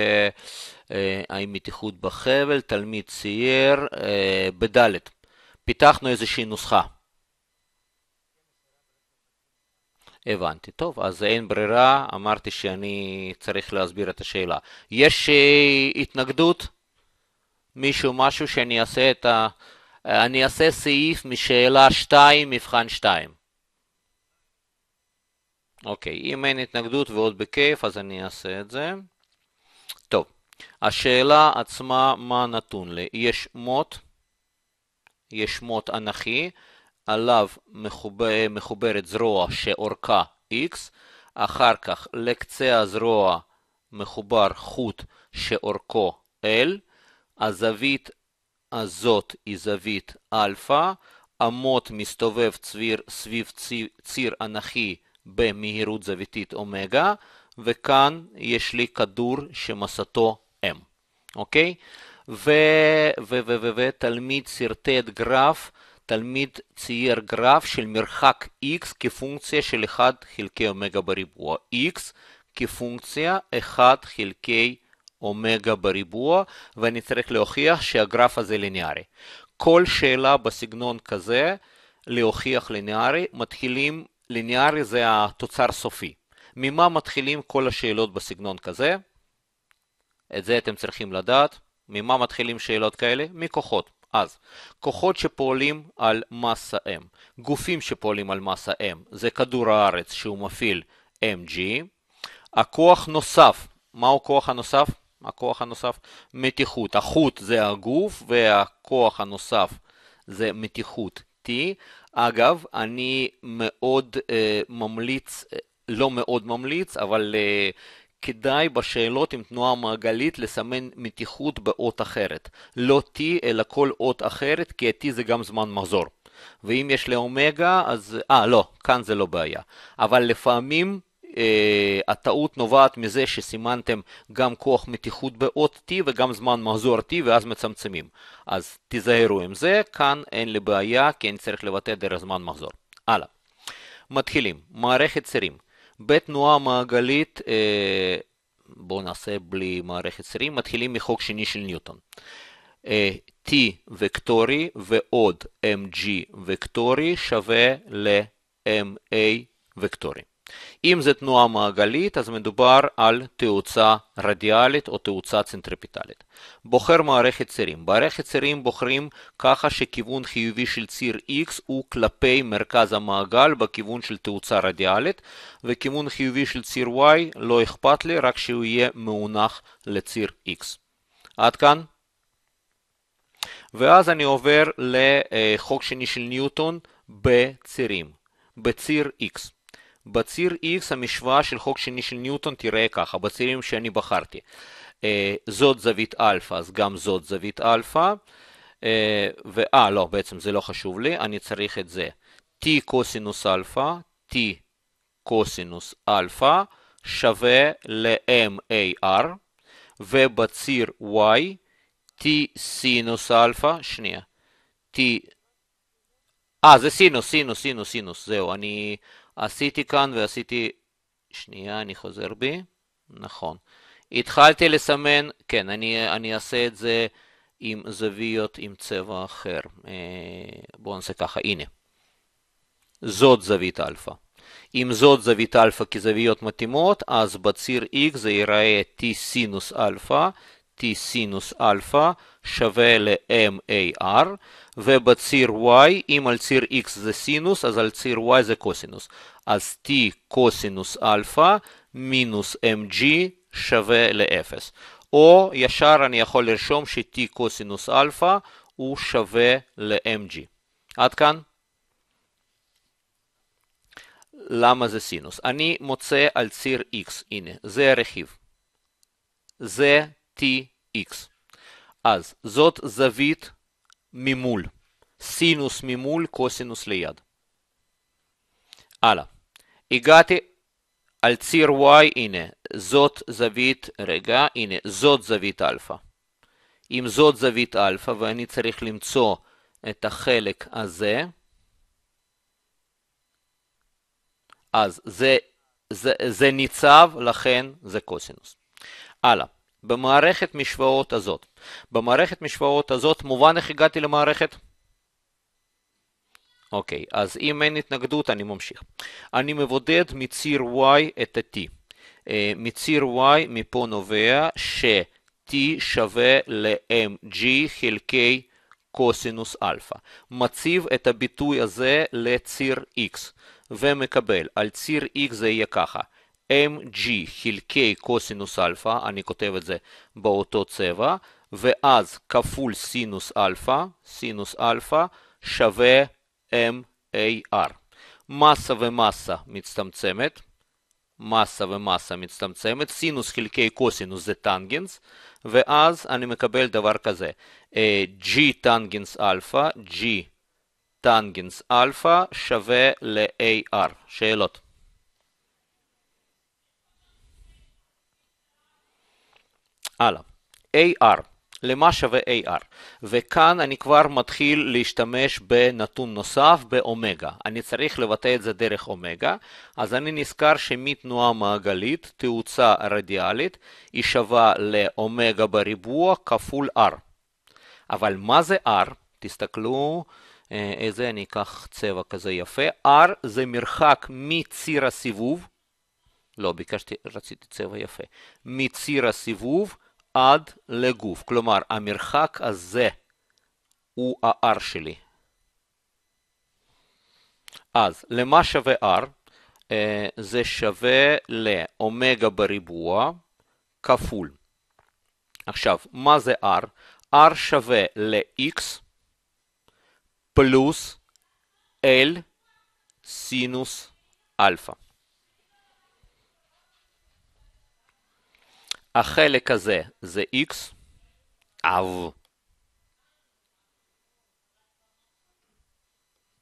A: עם אה, מתיחות בחבל, תלמיד צייר, אה, בדלת. פיתחנו איזושהי נוסחה. הבנתי. טוב, אז אין ברירה, אמרתי שאני צריך להסביר את השאלה. יש אה, התנגדות? מישהו, משהו שאני אעשה את ה... אני אעשה סעיף משאלה 2, מבחן 2. אוקיי, אם אין התנגדות ועוד בכיף, אז אני אעשה את זה. השאלה עצמה, מה נתון לי? יש מוט, יש מוט אנכי, עליו מחובר, מחוברת זרוע שאורכה x, אחר כך לקצה הזרוע מחובר חוט שאורכו L, הזווית הזאת היא זווית אלפא, המוט מסתובב צביר, סביב ציר, ציר אנכי במהירות זוויתית אומגה, וכאן יש לי כדור שמסתו אוקיי? ותלמיד סרטט גרף, תלמיד צייר גרף של מרחק x כפונקציה של 1 חלקי אומגה בריבוע. x כפונקציה 1 חלקי אומגה בריבוע, ואני צריך להוכיח שהגרף הזה ליניארי. כל שאלה בסגנון כזה, להוכיח ליניארי, מתחילים, ליניארי זה התוצר סופי. ממה מתחילים כל השאלות בסגנון כזה? את זה אתם צריכים לדעת. ממה מתחילים שאלות כאלה? מכוחות. אז, כוחות שפועלים על מסה M, גופים שפועלים על מסה M, זה כדור הארץ שהוא מפעיל MG, הכוח נוסף, מהו כוח הנוסף? הכוח הנוסף, מתיחות, החוט זה הגוף והכוח הנוסף זה מתיחות T. אגב, אני מאוד uh, ממליץ, אה, לא מאוד ממליץ, אבל uh, כדאי בשאלות עם תנועה מעגלית לסמן מתיחות באות אחרת. לא T אלא כל אות אחרת, כי ה-T זה גם זמן מחזור. ואם יש לאומגה, אז... אה, לא, כאן זה לא בעיה. אבל לפעמים אה, הטעות נובעת מזה שסימנתם גם כוח מתיחות באות T וגם זמן מחזור T ואז מצמצמים. אז תיזהרו עם זה, כאן אין לי בעיה, כי אני צריך לבטא דרך זמן מחזור. הלאה. מתחילים. מערכת צירים. בתנועה מעגלית, אה, בואו נעשה בלי מערכת סירים, מתחילים מחוק שני של ניוטון. אה, T וקטורי ועוד mg וקטורי שווה ל-ma וקטורי. אם זה תנועה מעגלית, אז מדובר על תאוצה רדיאלית או תאוצה צנטריפיטלית. בוחר מערכת צירים. מערכת צירים בוחרים ככה שכיוון חיובי של ציר X הוא כלפי מרכז המעגל בכיוון של תאוצה רדיאלית, וכיוון חיובי של ציר Y לא אכפת לי, רק שהוא יהיה מאונח לציר X. עד כאן. ואז אני עובר לחוק שני של ניוטון בצירים, בציר X. בציר X המשוואה של חוק שני של ניוטון תראה ככה, בצירים שאני בחרתי. Uh, זאת זווית אלפא, אז גם זאת זווית אלפא. Uh, ו... אה, לא, בעצם זה לא חשוב לי, אני צריך את זה. T קוסינוס אלפא, T קוסינוס אלפא שווה ל-MAR, ובציר Y, T סינוס אלפא, שנייה, T... אה, זה סינוס, סינוס, סינוס, סינוס, זהו, אני... עשיתי כאן ועשיתי... שנייה, אני חוזר בי. נכון. התחלתי לסמן, כן, אני, אני אעשה את זה עם זוויות עם צבע אחר. אה, בואו נעשה ככה, הנה. זאת זווית אלפא. אם זאת זווית אלפא כזוויות מתאימות, אז בציר x זה ייראה t סינוס אלפא, t סינוס אלפא שווה ל-MAR. ובציר y, אם על ציר x זה סינוס, אז על ציר y זה קוסינוס. אז t קוסינוס אלפא מינוס mg שווה ל-0. או ישר אני יכול לרשום ש-t קוסינוס אלפא הוא שווה ל-mg. עד כאן? למה זה סינוס? אני מוצא על ציר x, הנה, זה הרכיב. זה tx. אז זאת זווית ממול. סינוס ממול, קוסינוס ליד. הלאה. הגעתי על ציר y, הנה, זאת זווית, רגע, הנה, זאת זווית אלפא. אם זאת זווית אלפא, ואני צריך למצוא את החלק הזה, אז זה, זה, זה ניצב, לכן זה קוסינוס. הלאה. במערכת משוואות הזאת. במערכת משוואות הזאת, מובן איך הגעתי למערכת? אוקיי, אז אם אין התנגדות, אני ממשיך. אני מבודד מציר y את ה-t. אה, מציר y מפה נובע ש-t שווה ל-mg חלקי קוסינוס אלפא. מציב את הביטוי הזה לציר x, ומקבל. על ציר x זה יהיה ככה. mg חלקי קוסינוס אלפא, אני כותב את זה באותו צבע, ואז כפול סינוס אלפא, סינוס אלפא שווה MAR. מסה ומסה מצטמצמת, מסה ומסה מצטמצמת, סינוס חלקי קוסינוס זה טנגנס, ואז אני מקבל דבר כזה, אה, G טנגנס אלפא, G טנגנס אלפא שווה ל-AR. שאלות? הלאה. AR, למה שווה AR? וכאן אני כבר מתחיל להשתמש בנתון נוסף, באומגה. אני צריך לבטא את זה דרך אומגה, אז אני נזכר שמתנועה מעגלית, תאוצה רדיאלית, היא שווה לאומגה בריבוע כפול R. אבל מה זה R? תסתכלו אה, איזה, אני אקח צבע כזה יפה. R זה מרחק מציר הסיבוב, לא, ביקשתי, רציתי צבע יפה, מציר הסיבוב עד לגוף, כלומר המרחק הזה הוא ה-R שלי. אז למה שווה R? אה, זה שווה לאומגה בריבוע כפול. עכשיו, מה זה R? R שווה ל-X פלוס L סינוס אלפא. החלק הזה זה x, אב.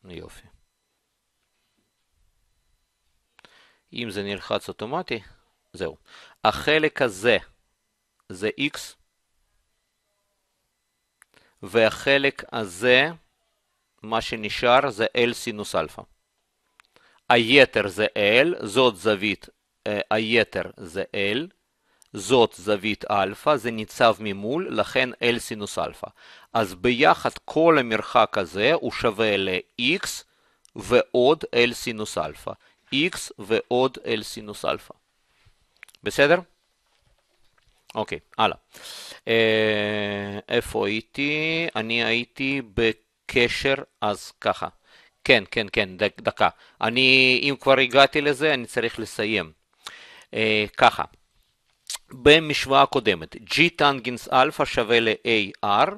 A: יופי. אם זה נלחץ אוטומטי, זהו. החלק הזה זה x, והחלק הזה, מה שנשאר זה L סינוס אלפא. היתר זה L, זאת זווית, אה, היתר זה L, זאת זווית אלפא, זה ניצב ממול, לכן L סינוס אלפא. אז ביחד כל המרחק הזה הוא שווה ל-X ועוד L סינוס אלפא. X ועוד L סינוס אלפא. בסדר? אוקיי, הלאה. אה, איפה הייתי? אני הייתי בקשר, אז ככה. כן, כן, כן, דקה. אני, אם כבר הגעתי לזה, אני צריך לסיים. אה, ככה. במשוואה הקודמת, G טנגנס אלפא שווה ל-AR,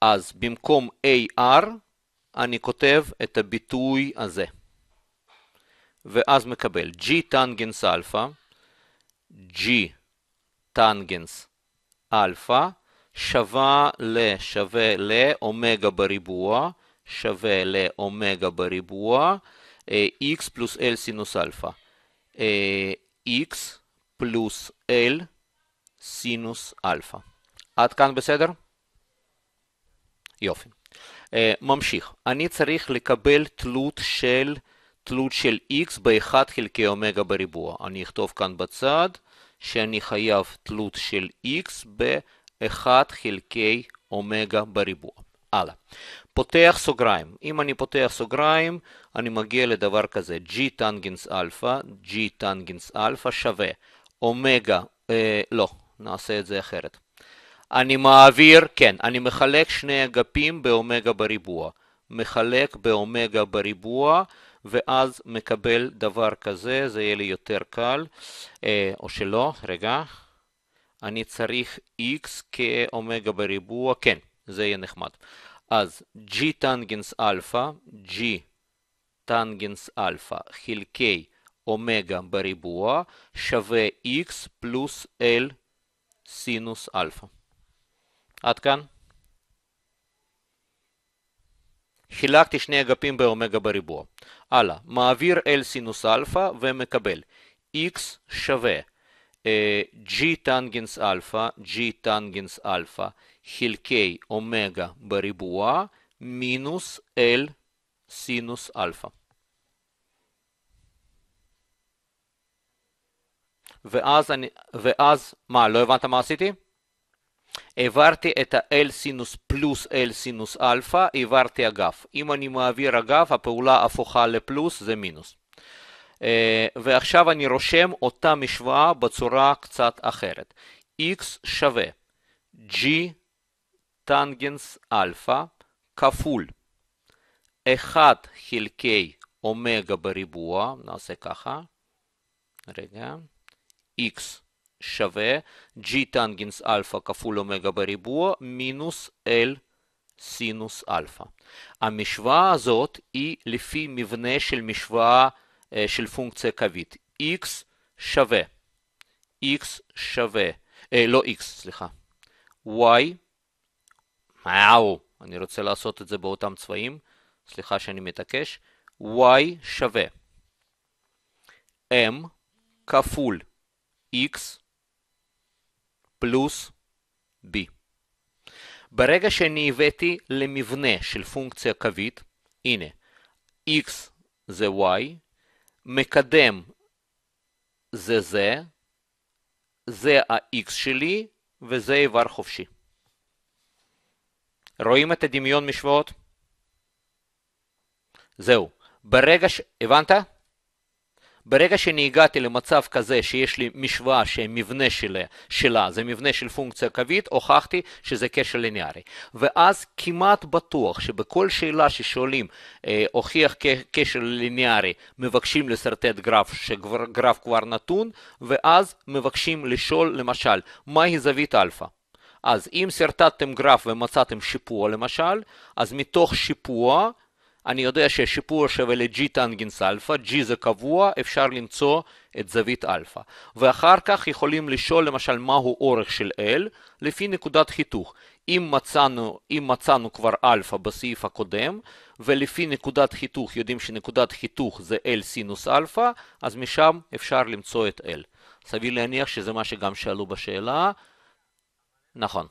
A: אז במקום AR אני כותב את הביטוי הזה. ואז מקבל G טנגנס אלפא, G טנגנס אלפא שווה ל שווה לאומגה בריבוע שווה לאומגה בריבוע אה, x פלוס l סינוס אלפא אה, x פלוס l סינוס אלפא. עד כאן בסדר? יופי. Uh, ממשיך. אני צריך לקבל תלות של, תלות של x ב-1 חלקי אומגה בריבוע. אני אכתוב כאן בצד שאני חייב תלות של x ב-1 חלקי אומגה בריבוע. הלאה. פותח סוגריים. אם אני פותח סוגריים, אני מגיע לדבר כזה g טנגנס אלפא, g טנגנס אלפא שווה אומגה, אה, לא, נעשה את זה אחרת. אני מעביר, כן, אני מחלק שני אגפים באומגה בריבוע. מחלק באומגה בריבוע, ואז מקבל דבר כזה, זה יהיה לי יותר קל, אה, או שלא, רגע. אני צריך x כאומגה בריבוע, כן, זה יהיה נחמד. אז g טנגנס אלפא, g טנגנס אלפא חלקי אומגה בריבוע שווה x פלוס l סינוס אלפא. עד כאן. חילקתי שני אגפים באומגה בריבוע. הלאה, מעביר אל סינוס אלפא ומקבל x שווה uh, g טנגנס אלפא, g טנגנס אלפא, חלקי אומגה בריבוע, מינוס L סינוס אלפא. ואז אני, ואז, מה, לא הבנת מה עשיתי? העברתי את ה-L סינוס פלוס L סינוס אלפא, העברתי אגף. אם אני מעביר אגף, הפעולה הפוכה לפלוס זה מינוס. אה, ועכשיו אני רושם אותה משוואה בצורה קצת אחרת. x שווה g טנגנס אלפא כפול 1 חלקי אומגה בריבוע, נעשה ככה, רגע, x שווה g טנגנס אלפא כפול אומגה בריבוע מינוס l סינוס אלפא. המשוואה הזאת היא לפי מבנה של משוואה אה, של פונקציה קווית x שווה x שווה, אה, לא x, סליחה, y, מאו, אני רוצה לעשות את זה באותם צבעים, סליחה שאני מתעקש, y שווה m כפול x פלוס b. ברגע שאני הבאתי למבנה של פונקציה קווית, הנה, x זה y, מקדם זה זה, זה ה-x שלי וזה איבר חופשי. רואים את הדמיון משוואות? זהו. ברגע ש... הבנת? ברגע שאני הגעתי למצב כזה שיש לי משוואה שהמבנה שלה, שלה זה מבנה של פונקציה קווית, הוכחתי שזה קשר ליניארי. ואז כמעט בטוח שבכל שאלה ששואלים אה, הוכיח קשר ליניארי, מבקשים לשרטט גרף שגרף כבר נתון, ואז מבקשים לשאול למשל, מהי זווית אלפא? אז אם שרטטתם גרף ומצאתם שיפוע למשל, אז מתוך שיפוע אני יודע שהשיפוע שווה ל-G טנגנס אלפא, G זה קבוע, אפשר למצוא את זווית אלפא. ואחר כך יכולים לשאול למשל מהו אורך של L לפי נקודת חיתוך. אם מצאנו, אם מצאנו כבר אלפא בסעיף הקודם, ולפי נקודת חיתוך יודעים שנקודת חיתוך זה L סינוס אלפא, אז משם אפשר למצוא את L. סביר להניח שזה מה שגם שאלו בשאלה. נכון.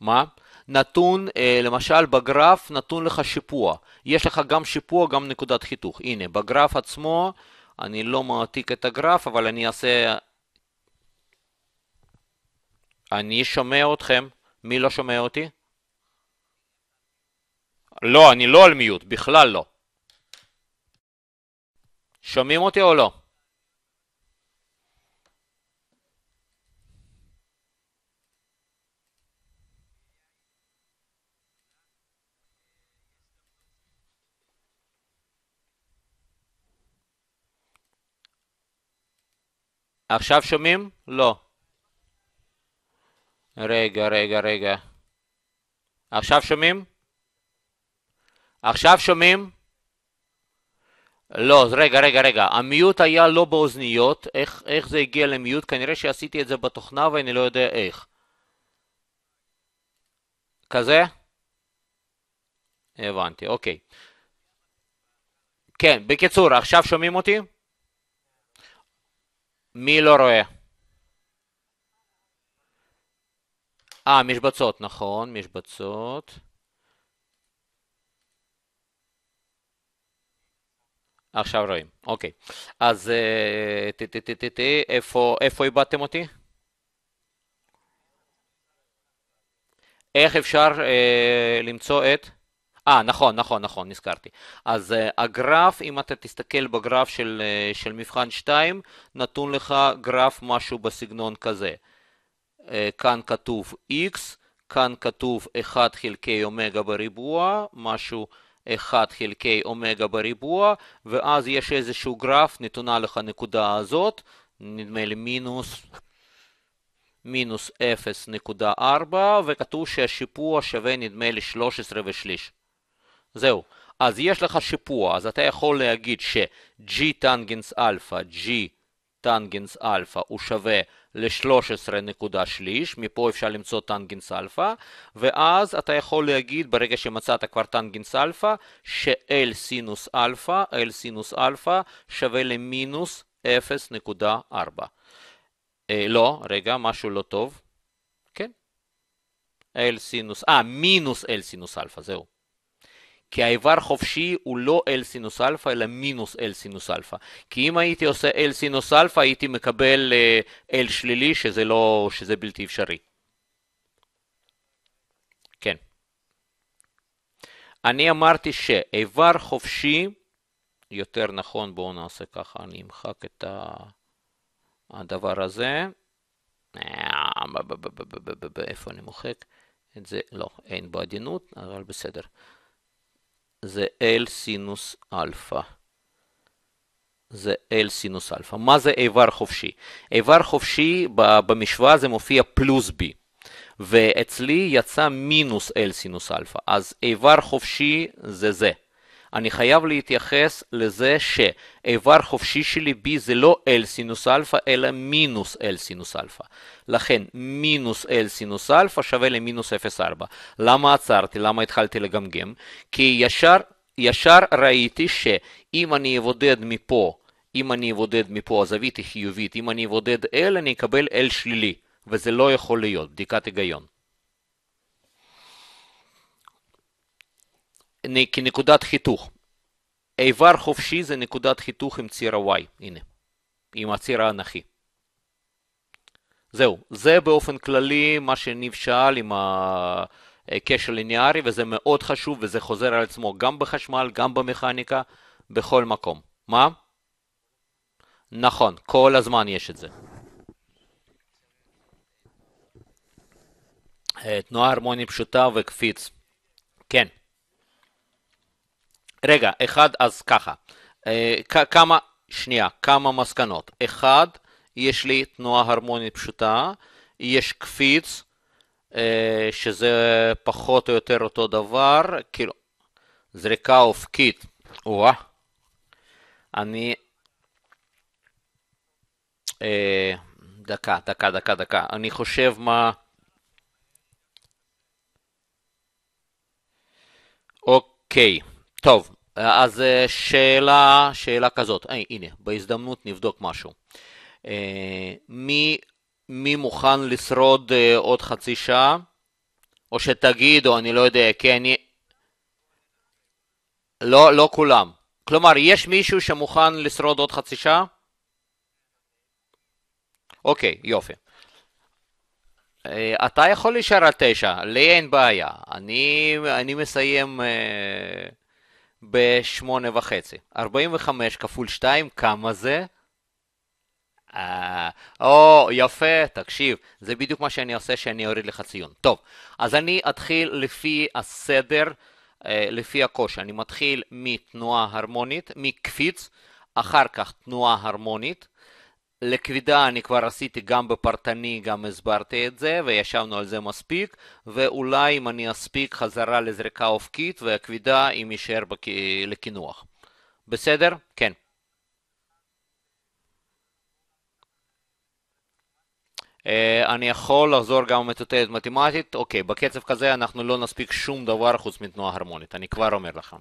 A: מה? נתון, אה, למשל בגרף נתון לך שיפוע. יש לך גם שיפוע, גם נקודת חיתוך. הנה, בגרף עצמו, אני לא מעתיק את הגרף, אבל אני אעשה... אני שומע אתכם. מי לא שומע אותי? לא, אני לא על מיוט, בכלל לא. שומעים אותי או לא? עכשיו שומעים? לא. רגע, רגע, רגע. עכשיו שומעים? עכשיו שומעים? לא, רגע, רגע, רגע. המיוט היה לא באוזניות. איך, איך זה הגיע למיוט? כנראה שעשיתי את זה בתוכנה ואני לא יודע איך. כזה? הבנתי, אוקיי. כן, בקיצור, עכשיו שומעים אותי? מי לא רואה? אה, משבצות, נכון, משבצות. עכשיו רואים, אוקיי. אז אה, איפה איבדתם אותי? איך אפשר אה, למצוא את... אה, נכון, נכון, נכון, נזכרתי. אז uh, הגרף, אם אתה תסתכל בגרף של, uh, של מבחן 2, נתון לך גרף משהו בסגנון כזה. Uh, כאן כתוב x, כאן כתוב 1 חלקי אומגה בריבוע, משהו 1 חלקי אומגה בריבוע, ואז יש איזשהו גרף, נתונה לך נקודה הזאת, נדמה לי מינוס מינוס 0.4 וכתוב שהשיפוע שווה נדמה לי 13 ושליש. זהו. אז יש לך שיפוע, אז אתה יכול להגיד ש-G טנגנס אלפא, G טנגנס אלפא הוא שווה ל-13 נקודה שליש, מפה אפשר למצוא טנגנס אלפא, ואז אתה יכול להגיד, ברגע שמצאת כבר טנגנס אלפא, ש-L סינוס אלפא, L סינוס אלפא שווה למינוס 0.4. אה, לא, רגע, משהו לא טוב. כן. L סינוס, אה, מינוס L סינוס אלפא, זהו. כי האיבר חופשי הוא לא L סינוס אלפא, אלא מינוס L סינוס אלפא. כי אם הייתי עושה L סינוס אלפא, הייתי מקבל L אה, שלילי, שזה לא, שזה בלתי אפשרי. כן. אני אמרתי שאיבר חופשי, יותר נכון, בואו נעשה ככה, אני אמחק את הדבר הזה. אה, איפה אני מוחק? את זה, לא, אין בעדינות, אבל בסדר. זה L סינוס אלפא. זה L סינוס אלפא. מה זה איבר חופשי? איבר חופשי במשוואה זה מופיע פלוס B, ואצלי יצא מינוס L סינוס אלפא, אז איבר חופשי זה זה. אני חייב להתייחס לזה שאיבר חופשי שלי B זה לא L סינוס אלפא, אלא מינוס L סינוס אלפא. לכן מינוס L סינוס אלפא שווה למינוס 0.4. למה עצרתי? למה התחלתי לגמגם? כי ישר, ישר ראיתי שאם אני אבודד מפה, אם אני אבודד מפה הזווית היא חיובית, אם אני אבודד L אני אקבל L שלילי, וזה לא יכול להיות, בדיקת היגיון. כנקודת חיתוך. איבר חופשי זה נקודת חיתוך עם ציר ה-Y, הנה, עם הציר האנכי. זהו, זה באופן כללי מה שניב שאל עם הקשר ליניארי, וזה מאוד חשוב, וזה חוזר על עצמו גם בחשמל, גם במכניקה, בכל מקום. מה? נכון, כל הזמן יש את זה. אה, תנועה הרמונית פשוטה וקפיץ. כן. רגע, אחד, אז ככה. אה, כמה, שנייה, כמה מסקנות. אחד, יש לי תנועה הרמונית פשוטה, יש קפיץ, אה, שזה פחות או יותר אותו דבר, כאילו, זריקה אופקית, או-אה, אני... אה, דקה, דקה, דקה, דקה, אני חושב מה... אוקיי. Okay. טוב, אז אה, שאלה, שאלה כזאת, אי, הנה, בהזדמנות נבדוק משהו. אה, מי, מי מוכן לשרוד אה, עוד חצי שעה? או שתגידו, אני לא יודע, כי אני... לא, לא כולם. כלומר, יש מישהו שמוכן לשרוד עוד חצי שעה? אוקיי, יופי. אתה יכול להישאר על תשע, לי אין בעיה. אני, אני מסיים... אה... ב-8.5. 45 כפול 2, כמה זה? אה, או, יפה, תקשיב, זה בדיוק מה שאני עושה, שאני אוריד לך ציון. טוב, אז אני אתחיל לפי הסדר, אה, לפי הקושי. אני מתחיל מתנועה הרמונית, מקפיץ, אחר כך תנועה הרמונית, לכבידה אני כבר עשיתי גם בפרטני, גם הסברתי את זה, וישבנו על זה מספיק, ואולי אם אני אספיק חזרה לזריקה אופקית, והכבידה אם יישאר בק... לקינוח. בסדר? כן. Uh, אני יכול לחזור גם מטוטלת מתמטית, אוקיי, okay, בקצב כזה אנחנו לא נספיק שום דבר חוץ מתנועה הרמונית, אני כבר אומר לכם.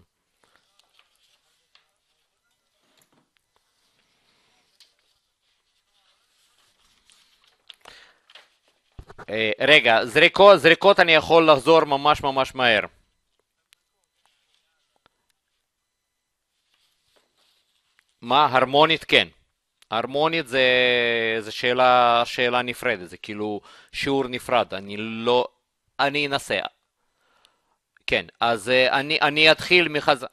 A: אה, רגע, זריקות, זריקות אני יכול לחזור ממש ממש מהר. מה, הרמונית כן. הרמונית זה, זה שאלה, שאלה נפרדת, זה כאילו שיעור נפרד, אני לא... אני אנסה. כן, אז אה, אני, אני אתחיל מחז...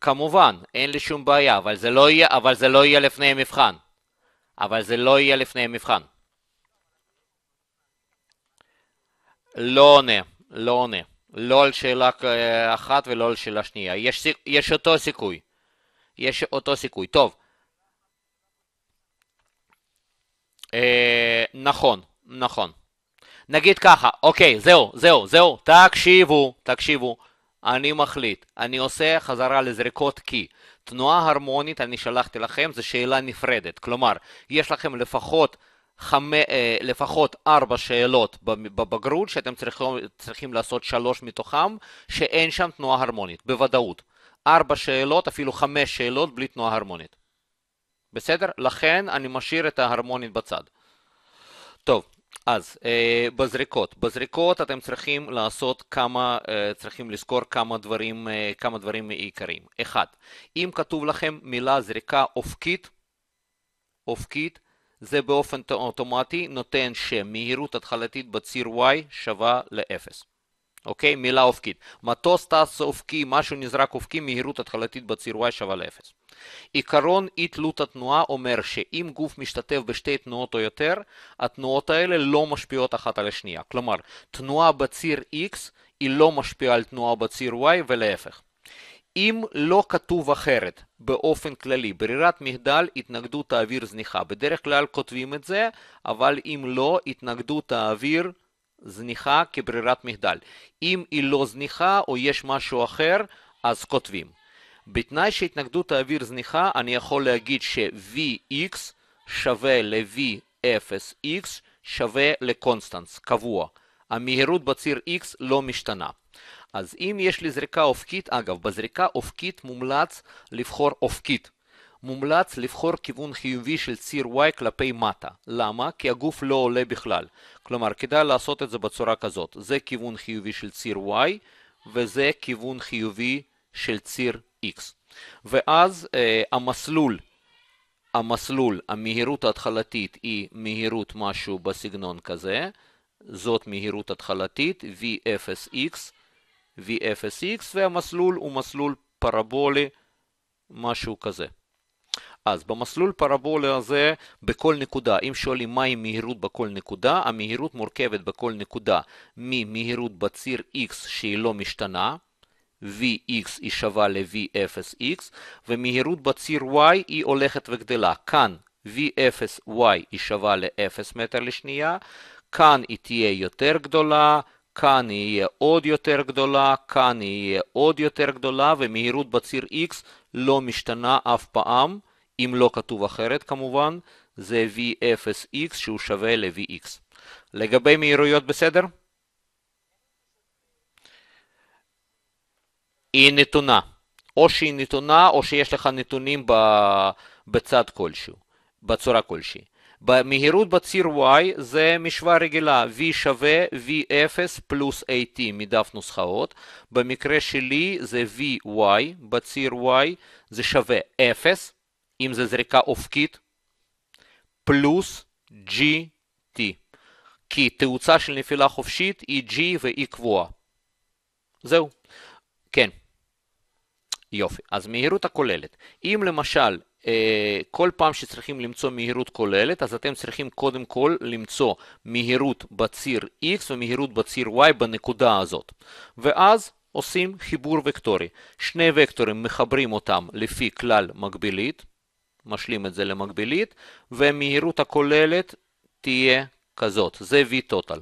A: כמובן, אין לי שום בעיה, אבל זה לא יהיה, זה לא יהיה לפני המבחן. אבל זה לא יהיה לפני מבחן. לא עונה, לא עונה. לא על שאלה אחת ולא על שאלה שנייה. יש, יש אותו סיכוי. יש אותו סיכוי. טוב. אה, נכון, נכון. נגיד ככה, אוקיי, זהו, זהו, זהו, תקשיבו, תקשיבו. אני מחליט, אני עושה חזרה לזריקות כי תנועה הרמונית, אני שלחתי לכם, זו שאלה נפרדת. כלומר, יש לכם לפחות חמי, אה, לפחות ארבע שאלות בבגרות שאתם צריכים, צריכים לעשות שלוש מתוכם שאין שם תנועה הרמונית, בוודאות. ארבע שאלות, אפילו חמש שאלות בלי תנועה הרמונית. בסדר? לכן אני משאיר את ההרמונית בצד. טוב, אז אה, בזריקות, בזריקות אתם צריכים לעשות כמה, אה, צריכים לזכור כמה דברים, אה, כמה דברים עיקריים. אחד, אם כתוב לכם מילה זריקה אופקית, אופקית, זה באופן אוטומטי נותן שמהירות התחלתית בציר y שווה לאפס. אוקיי? מילה אופקית. מטוס טס אופקי, משהו נזרק אופקי, מהירות התחלתית בציר y שווה לאפס. עיקרון אי תלות התנועה אומר שאם גוף משתתף בשתי תנועות או יותר, התנועות האלה לא משפיעות אחת על השנייה. כלומר, תנועה בציר x היא לא משפיעה על תנועה בציר y ולהפך. אם לא כתוב אחרת, באופן כללי, ברירת מחדל התנגדות האוויר זניחה. בדרך כלל כותבים את זה, אבל אם לא, התנגדות האוויר זניחה. זניחה כברירת מחדל. אם היא לא זניחה או יש משהו אחר, אז כותבים. בתנאי שהתנגדות האוויר זניחה, אני יכול להגיד ש-Vx שווה ל-V0x שווה לקונסטנס, קבוע. המהירות בציר x לא משתנה. אז אם יש לי זריקה אופקית, אגב, בזריקה אופקית מומלץ לבחור אופקית. מומלץ לבחור כיוון חיובי של ציר Y כלפי מטה. למה? כי הגוף לא עולה בכלל. כלומר, כדאי לעשות את זה בצורה כזאת. זה כיוון חיובי של ציר Y, וזה כיוון חיובי של ציר X. ואז אה, המסלול, המסלול, המהירות ההתחלתית היא מהירות משהו בסגנון כזה. זאת מהירות התחלתית V0x, V0x, והמסלול הוא מסלול פרבולי, משהו כזה. אז במסלול פרבולה הזה בכל נקודה, אם שואלים מהי מהירות בכל נקודה, המהירות מורכבת בכל נקודה ממהירות בציר x שהיא לא משתנה, vx היא שווה ל-v0x, ומהירות בציר y היא הולכת וגדלה. כאן v0y היא שווה ל-0 מטר לשנייה, כאן היא תהיה יותר גדולה, כאן היא יהיה עוד יותר גדולה, כאן היא יהיה עוד יותר גדולה, ומהירות בציר x לא משתנה אף פעם. אם לא כתוב אחרת כמובן, זה v0x שהוא שווה ל-vx. לגבי מהירויות בסדר? היא נתונה. או שהיא נתונה או שיש לך נתונים בצד כלשהו, בצורה כלשהי. במהירות בציר y זה משוואה רגילה v שווה v0 פלוס at מדף נוסחאות. במקרה שלי זה vy בציר y זה שווה 0. אם זה זריקה אופקית, פלוס GT, כי תאוצה של נפילה חופשית היא G ו-E קבועה. זהו. כן. יופי. אז מהירות הכוללת. אם למשל אה, כל פעם שצריכים למצוא מהירות כוללת, אז אתם צריכים קודם כל למצוא מהירות בציר x ומהירות בציר y בנקודה הזאת. ואז עושים חיבור וקטורי. שני וקטורים מחברים אותם לפי כלל מקבילית, משלים את זה למקבילית, ומהירות הכוללת תהיה כזאת, זה v-total.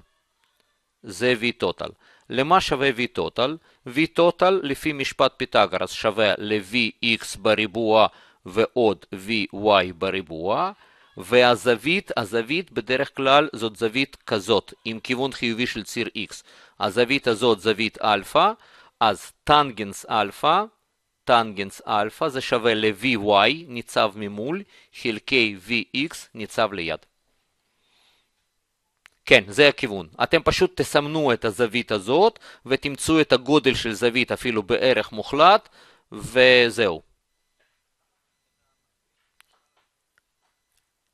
A: זה v-total. למה שווה v-total? v-total לפי משפט פיתגרס שווה ל-vx בריבוע ועוד vy בריבוע, והזווית, הזווית בדרך כלל זאת זווית כזאת, עם כיוון חיובי של ציר x. הזווית הזאת זווית אלפא, אז טנגנס אלפא טנגנס אלפא זה שווה ל-Vy ניצב ממול חלקי Vx ניצב ליד. כן, זה הכיוון. אתם פשוט תסמנו את הזווית הזאת ותמצאו את הגודל של זווית אפילו בערך מוחלט וזהו.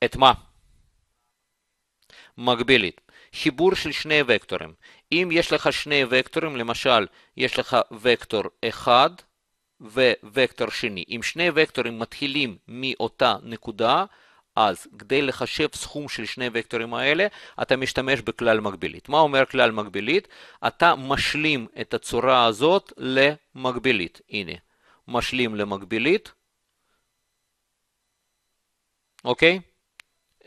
A: את מה? מקבילית. חיבור של שני וקטורים. אם יש לך שני וקטורים, למשל, יש לך וקטור 1 ווקטור שני. אם שני וקטורים מתחילים מאותה נקודה, אז כדי לחשב סכום של שני וקטורים האלה, אתה משתמש בכלל מקבילית. מה אומר כלל מקבילית? אתה משלים את הצורה הזאת למקבילית. הנה, משלים למקבילית. אוקיי?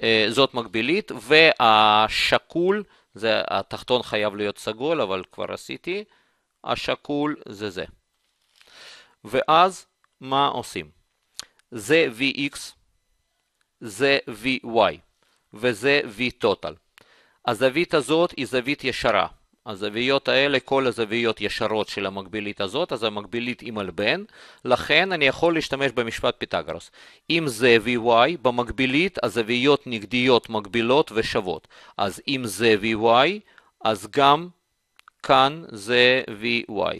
A: אה, זאת מקבילית, והשקול, זה התחתון חייב להיות סגול, אבל כבר עשיתי, השקול זה זה. ואז מה עושים? זה Vx, זה Vy, וזה V-total. הזווית הזאת היא זווית ישרה. הזוויות האלה, כל הזוויות ישרות של המקבילית הזאת, אז המקבילית היא מלבן, לכן אני יכול להשתמש במשפט פיתגרוס. אם זה VY, במקבילית הזוויות נגדיות מקבילות ושוות. אז אם זה VY, אז גם כאן זה VY.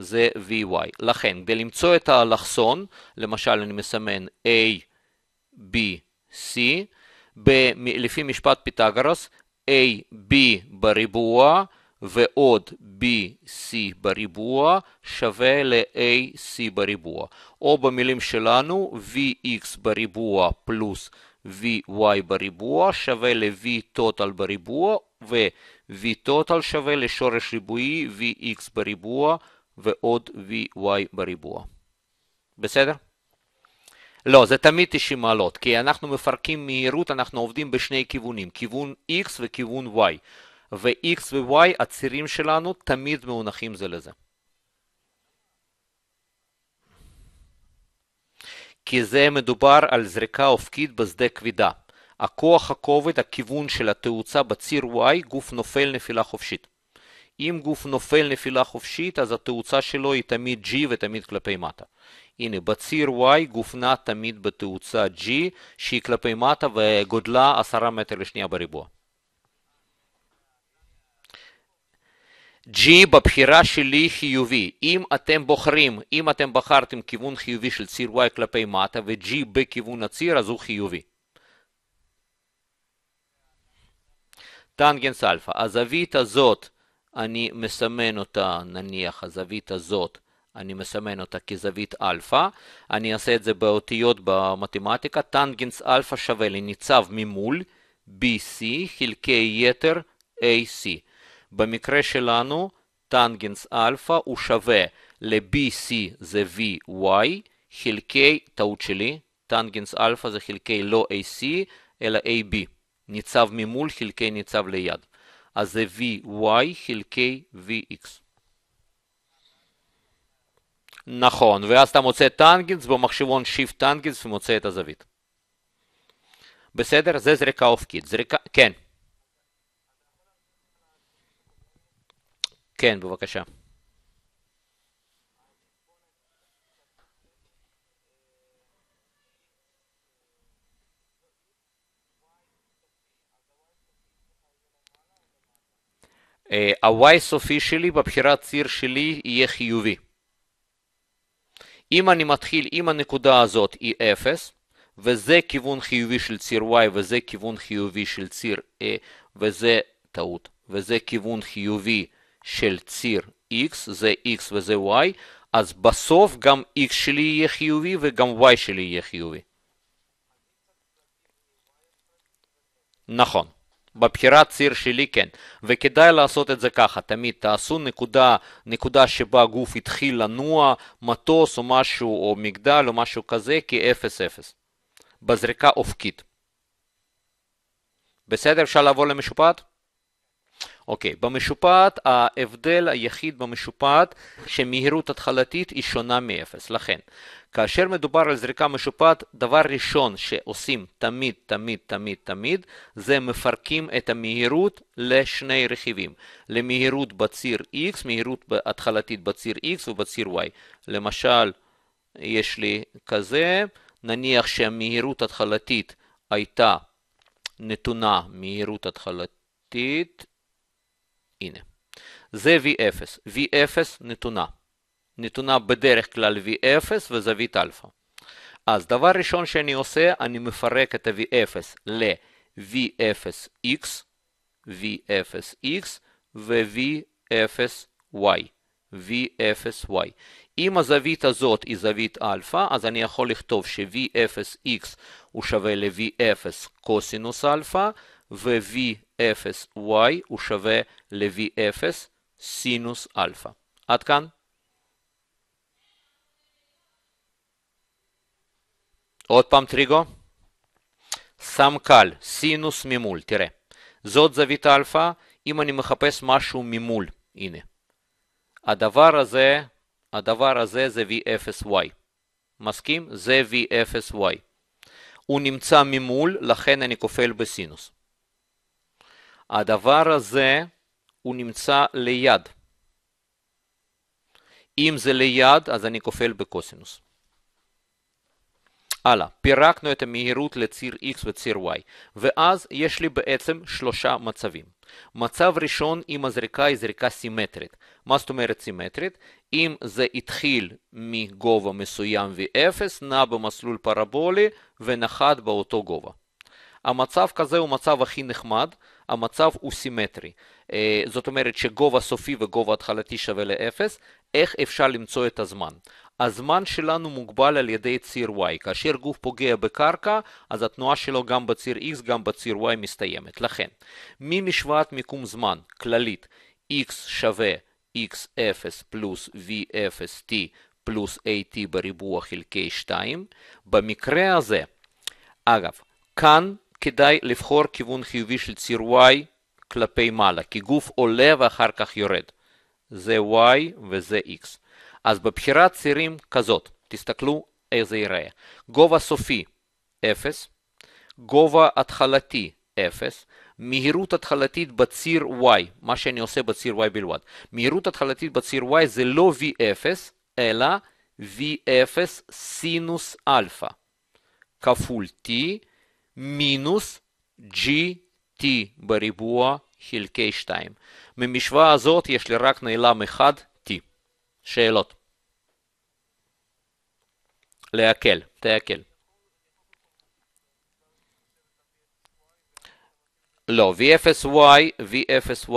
A: זה VY. לכן, כדי למצוא את האלכסון, למשל אני מסמן A, B, C, ב- לפי משפט פיתגרס, A, B בריבוע ועוד B, C בריבוע שווה ל-A, C בריבוע. או במילים שלנו, VX בריבוע פלוס VY בריבוע שווה ל-V total בריבוע ו-V total שווה לשורש ריבועי VX בריבוע ועוד VY בריבוע. בסדר? לא, זה תמיד 90 מעלות, כי אנחנו מפרקים מהירות, אנחנו עובדים בשני כיוונים, כיוון X וכיוון Y, ו-X ו-Y, הצירים שלנו תמיד מאונחים זה לזה. כי זה מדובר על זריקה אופקית בשדה כבידה. הכוח הכובד, הכיוון של התאוצה בציר Y, גוף נופל נפילה חופשית. אם גוף נופל נפילה חופשית, אז התאוצה שלו היא תמיד G ותמיד כלפי מטה. הנה, בציר Y גוף נע תמיד בתאוצה G, שהיא כלפי מטה וגודלה 10 מטר לשנייה בריבוע. G בבחירה שלי חיובי. אם אתם בוחרים, אם אתם בחרתם כיוון חיובי של ציר Y כלפי מטה ו-G בכיוון הציר, אז הוא חיובי. טנגנס אלפא. הזווית הזאת אני מסמן אותה, נניח הזווית הזאת, אני מסמן אותה כזווית אלפא, אני אעשה את זה באותיות במתמטיקה, טנגנס אלפא שווה לניצב ממול, BC חלקי יתר AC. במקרה שלנו, טנגנס אלפא הוא שווה ל-BC זה VY, חלקי, טעות שלי, טנגנס אלפא זה חלקי לא AC, אלא AB, ניצב ממול חלקי ניצב ליד. אז זה VY חלקי VX. נכון, ואז אתה מוצא טנגנס במחשבון Shift טנגנס ומוצא את הזווית. בסדר? זה זריקה אופקית. זריקה, כן. כן, בבקשה. ה-Y אה, סופי שלי בבחירת ציר שלי יהיה חיובי. אם אני מתחיל עם הנקודה הזאת היא e 0, וזה כיוון חיובי של ציר Y, וזה כיוון חיובי של ציר A, וזה טעות, וזה כיוון חיובי של ציר X, זה X וזה Y, אז בסוף גם X שלי יהיה חיובי וגם Y שלי יהיה חיובי. נכון. בבחירת ציר שלי כן, וכדאי לעשות את זה ככה, תמיד תעשו נקודה, נקודה שבה הגוף התחיל לנוע, מטוס או משהו, או מגדל או משהו כזה, כאפס אפס, בזריקה אופקית. בסדר? אפשר לעבור למשופט? אוקיי, במשופעת ההבדל היחיד במשופעת שמהירות התחלתית היא שונה מאפס, לכן כאשר מדובר על זריקה משופעת, דבר ראשון שעושים תמיד תמיד תמיד תמיד זה מפרקים את המהירות לשני רכיבים, למהירות בציר x, מהירות התחלתית בציר x ובציר y, למשל יש לי כזה, נניח שהמהירות התחלתית הייתה נתונה מהירות התחלתית הנה. זה V0. V0 נתונה. נתונה בדרך כלל V0 וזווית אלפא. אז דבר ראשון שאני עושה, אני מפרק את ה-V0 ל-V0x, V0x ו-V0y, V0y. אם הזווית הזאת היא זווית אלפא, אז אני יכול לכתוב ש-V0x הוא שווה ל-V0 קוסינוס אלפא, ו-V0y הוא שווה ל-V0 סינוס אלפא. עד כאן? עוד פעם טריגו. סם קל, סינוס ממול, תראה. זאת זווית אלפא, אם אני מחפש משהו ממול, הנה. הדבר הזה, הדבר הזה זה V0y. מסכים? זה V0y. הוא נמצא ממול, לכן אני כופל בסינוס. הדבר הזה הוא נמצא ליד. אם זה ליד, אז אני כופל בקוסינוס. הלאה, פירקנו את המהירות לציר x וציר y, ואז יש לי בעצם שלושה מצבים. מצב ראשון, אם הזריקה היא זריקה סימטרית. מה זאת אומרת סימטרית? אם זה התחיל מגובה מסוים v0, נע במסלול פרבולי ונחת באותו גובה. המצב כזה הוא מצב הכי נחמד, המצב הוא סימטרי. אה, זאת אומרת שגובה סופי וגובה התחלתי שווה לאפס, איך אפשר למצוא את הזמן? הזמן שלנו מוגבל על ידי ציר Y. כאשר גוף פוגע בקרקע, אז התנועה שלו גם בציר X, גם בציר Y מסתיימת. לכן, ממשוואת מיקום זמן כללית, X שווה X0 פלוס V0T פלוס AT בריבוע חלקי 2, במקרה הזה, אגב, כאן כדאי לבחור כיוון חיובי של ציר Y כלפי מעלה, כי גוף עולה ואחר כך יורד. זה Y וזה X. אז בבחירת צירים כזאת, תסתכלו איך זה ייראה. גובה סופי 0, גובה התחלתי 0, מהירות התחלתית בציר Y, מה שאני עושה בציר Y בלבד. מהירות התחלתית בציר Y זה לא V0, אלא V0 סינוס אלפא, כפול T מינוס gt בריבוע חלקי 2. ממשוואה הזאת יש לי רק נעלם אחד t. שאלות? להקל, תהקל. לא, v0y, v0y,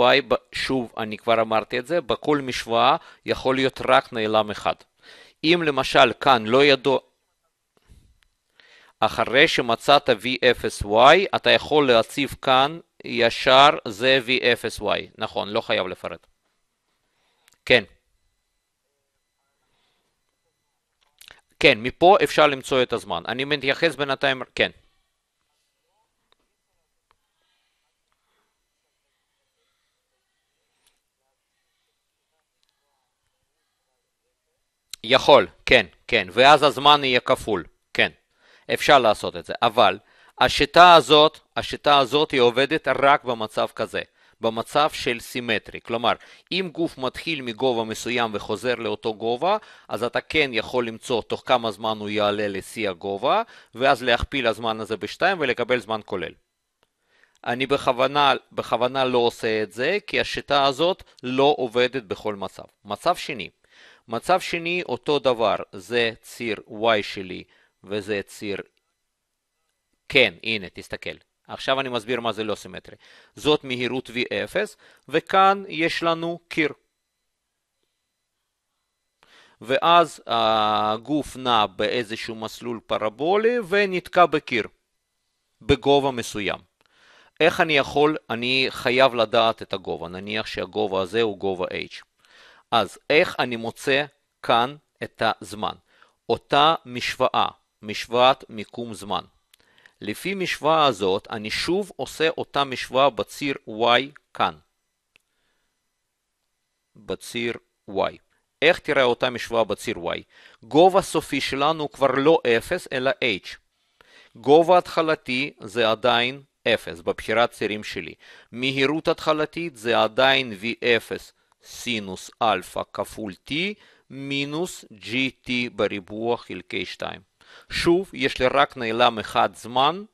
A: שוב, אני כבר אמרתי את זה, בכל משוואה יכול להיות רק נעלם אחד. אם למשל כאן לא ידוע, אחרי שמצאת v0y, אתה יכול להציב כאן ישר זה v0y. נכון, לא חייב לפרט. כן. כן, מפה אפשר למצוא את הזמן. אני מתייחס בינתיים, כן. יכול, כן, כן, ואז הזמן יהיה כפול. אפשר לעשות את זה. אבל השיטה הזאת, השיטה הזאת היא עובדת רק במצב כזה. במצב של סימטרי, כלומר אם גוף מתחיל מגובה מסוים וחוזר לאותו גובה אז אתה כן יכול למצוא תוך כמה זמן הוא יעלה לשיא הגובה ואז להכפיל הזמן הזה בשתיים ולקבל זמן כולל. אני בכוונה, בכוונה לא עושה את זה כי השיטה הזאת לא עובדת בכל מצב. מצב שני, מצב שני אותו דבר זה ציר y שלי וזה ציר... כן, הנה, תסתכל. עכשיו אני מסביר מה זה לא סימטרי. זאת מהירות V0, וכאן יש לנו קיר. ואז הגוף נע באיזשהו מסלול פרבולי ונתקע בקיר, בגובה מסוים. איך אני יכול, אני חייב לדעת את הגובה, נניח שהגובה הזה הוא גובה h. אז איך אני מוצא כאן את הזמן? אותה משוואה משוואת מיקום זמן. לפי משוואה הזאת, אני שוב עושה אותה משוואה בציר y כאן. בציר y. איך תראה אותה משוואה בציר y? גובה סופי שלנו כבר לא 0, אלא h. גובה התחלתי זה עדיין 0 בבחירת צירים שלי. מהירות התחלתית זה עדיין v0 סינוס אלפא כפול t מינוס gt בריבוע חלקי 2. שוב, יש לי רק נעלם אחד זמן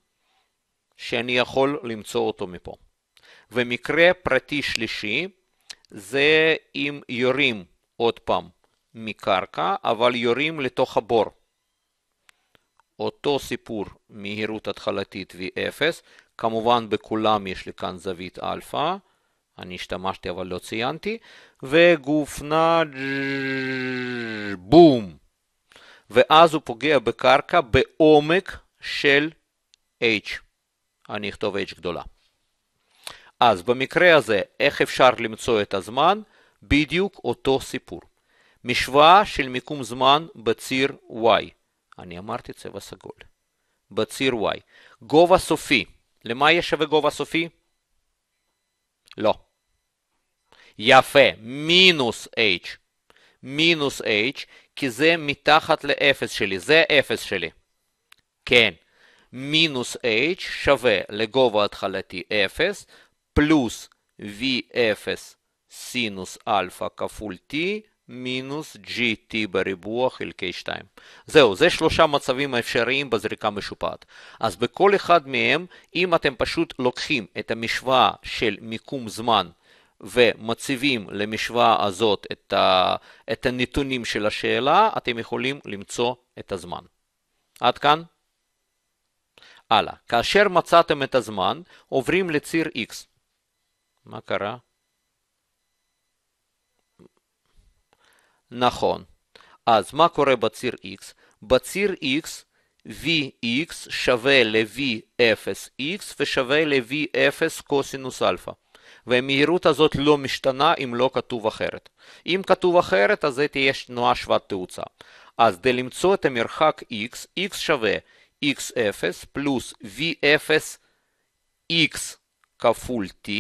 A: שאני יכול למצוא אותו מפה. ומקרה פרטי שלישי זה אם יורים עוד פעם מקרקע, אבל יורים לתוך הבור. אותו סיפור, מהירות התחלתית V0, כמובן בכולם יש לי כאן זווית אלפא, אני השתמשתי אבל לא ציינתי, וגופנה בום. ואז הוא פוגע בקרקע בעומק של h. אני אכתוב h גדולה. אז במקרה הזה, איך אפשר למצוא את הזמן? בדיוק אותו סיפור. משוואה של מיקום זמן בציר y. אני אמרתי צבע סגול. בציר y. גובה סופי. למה יהיה שווה גובה סופי? לא. יפה, מינוס h. מינוס h, כי זה מתחת ל-0 שלי, זה 0 שלי. כן, מינוס h שווה לגובה התחלתי 0 פלוס v0 סינוס אלפא כפול t מינוס gt בריבוע חלקי 2. זהו, זה שלושה מצבים האפשריים בזריקה משופעת. אז בכל אחד מהם, אם אתם פשוט לוקחים את המשוואה של מיקום זמן ומציבים למשוואה הזאת את, ה, את הנתונים של השאלה, אתם יכולים למצוא את הזמן. עד כאן? הלאה. כאשר מצאתם את הזמן, עוברים לציר x. מה קרה? נכון. אז מה קורה בציר x? בציר x vx שווה ל-v0x ושווה ל-v0 קוסינוס אלפא. והמהירות הזאת לא משתנה אם לא כתוב אחרת. אם כתוב אחרת, אז זה תהיה תנועה שוות תאוצה. אז כדי למצוא את המרחק x, x שווה x0 פלוס v0x כפול t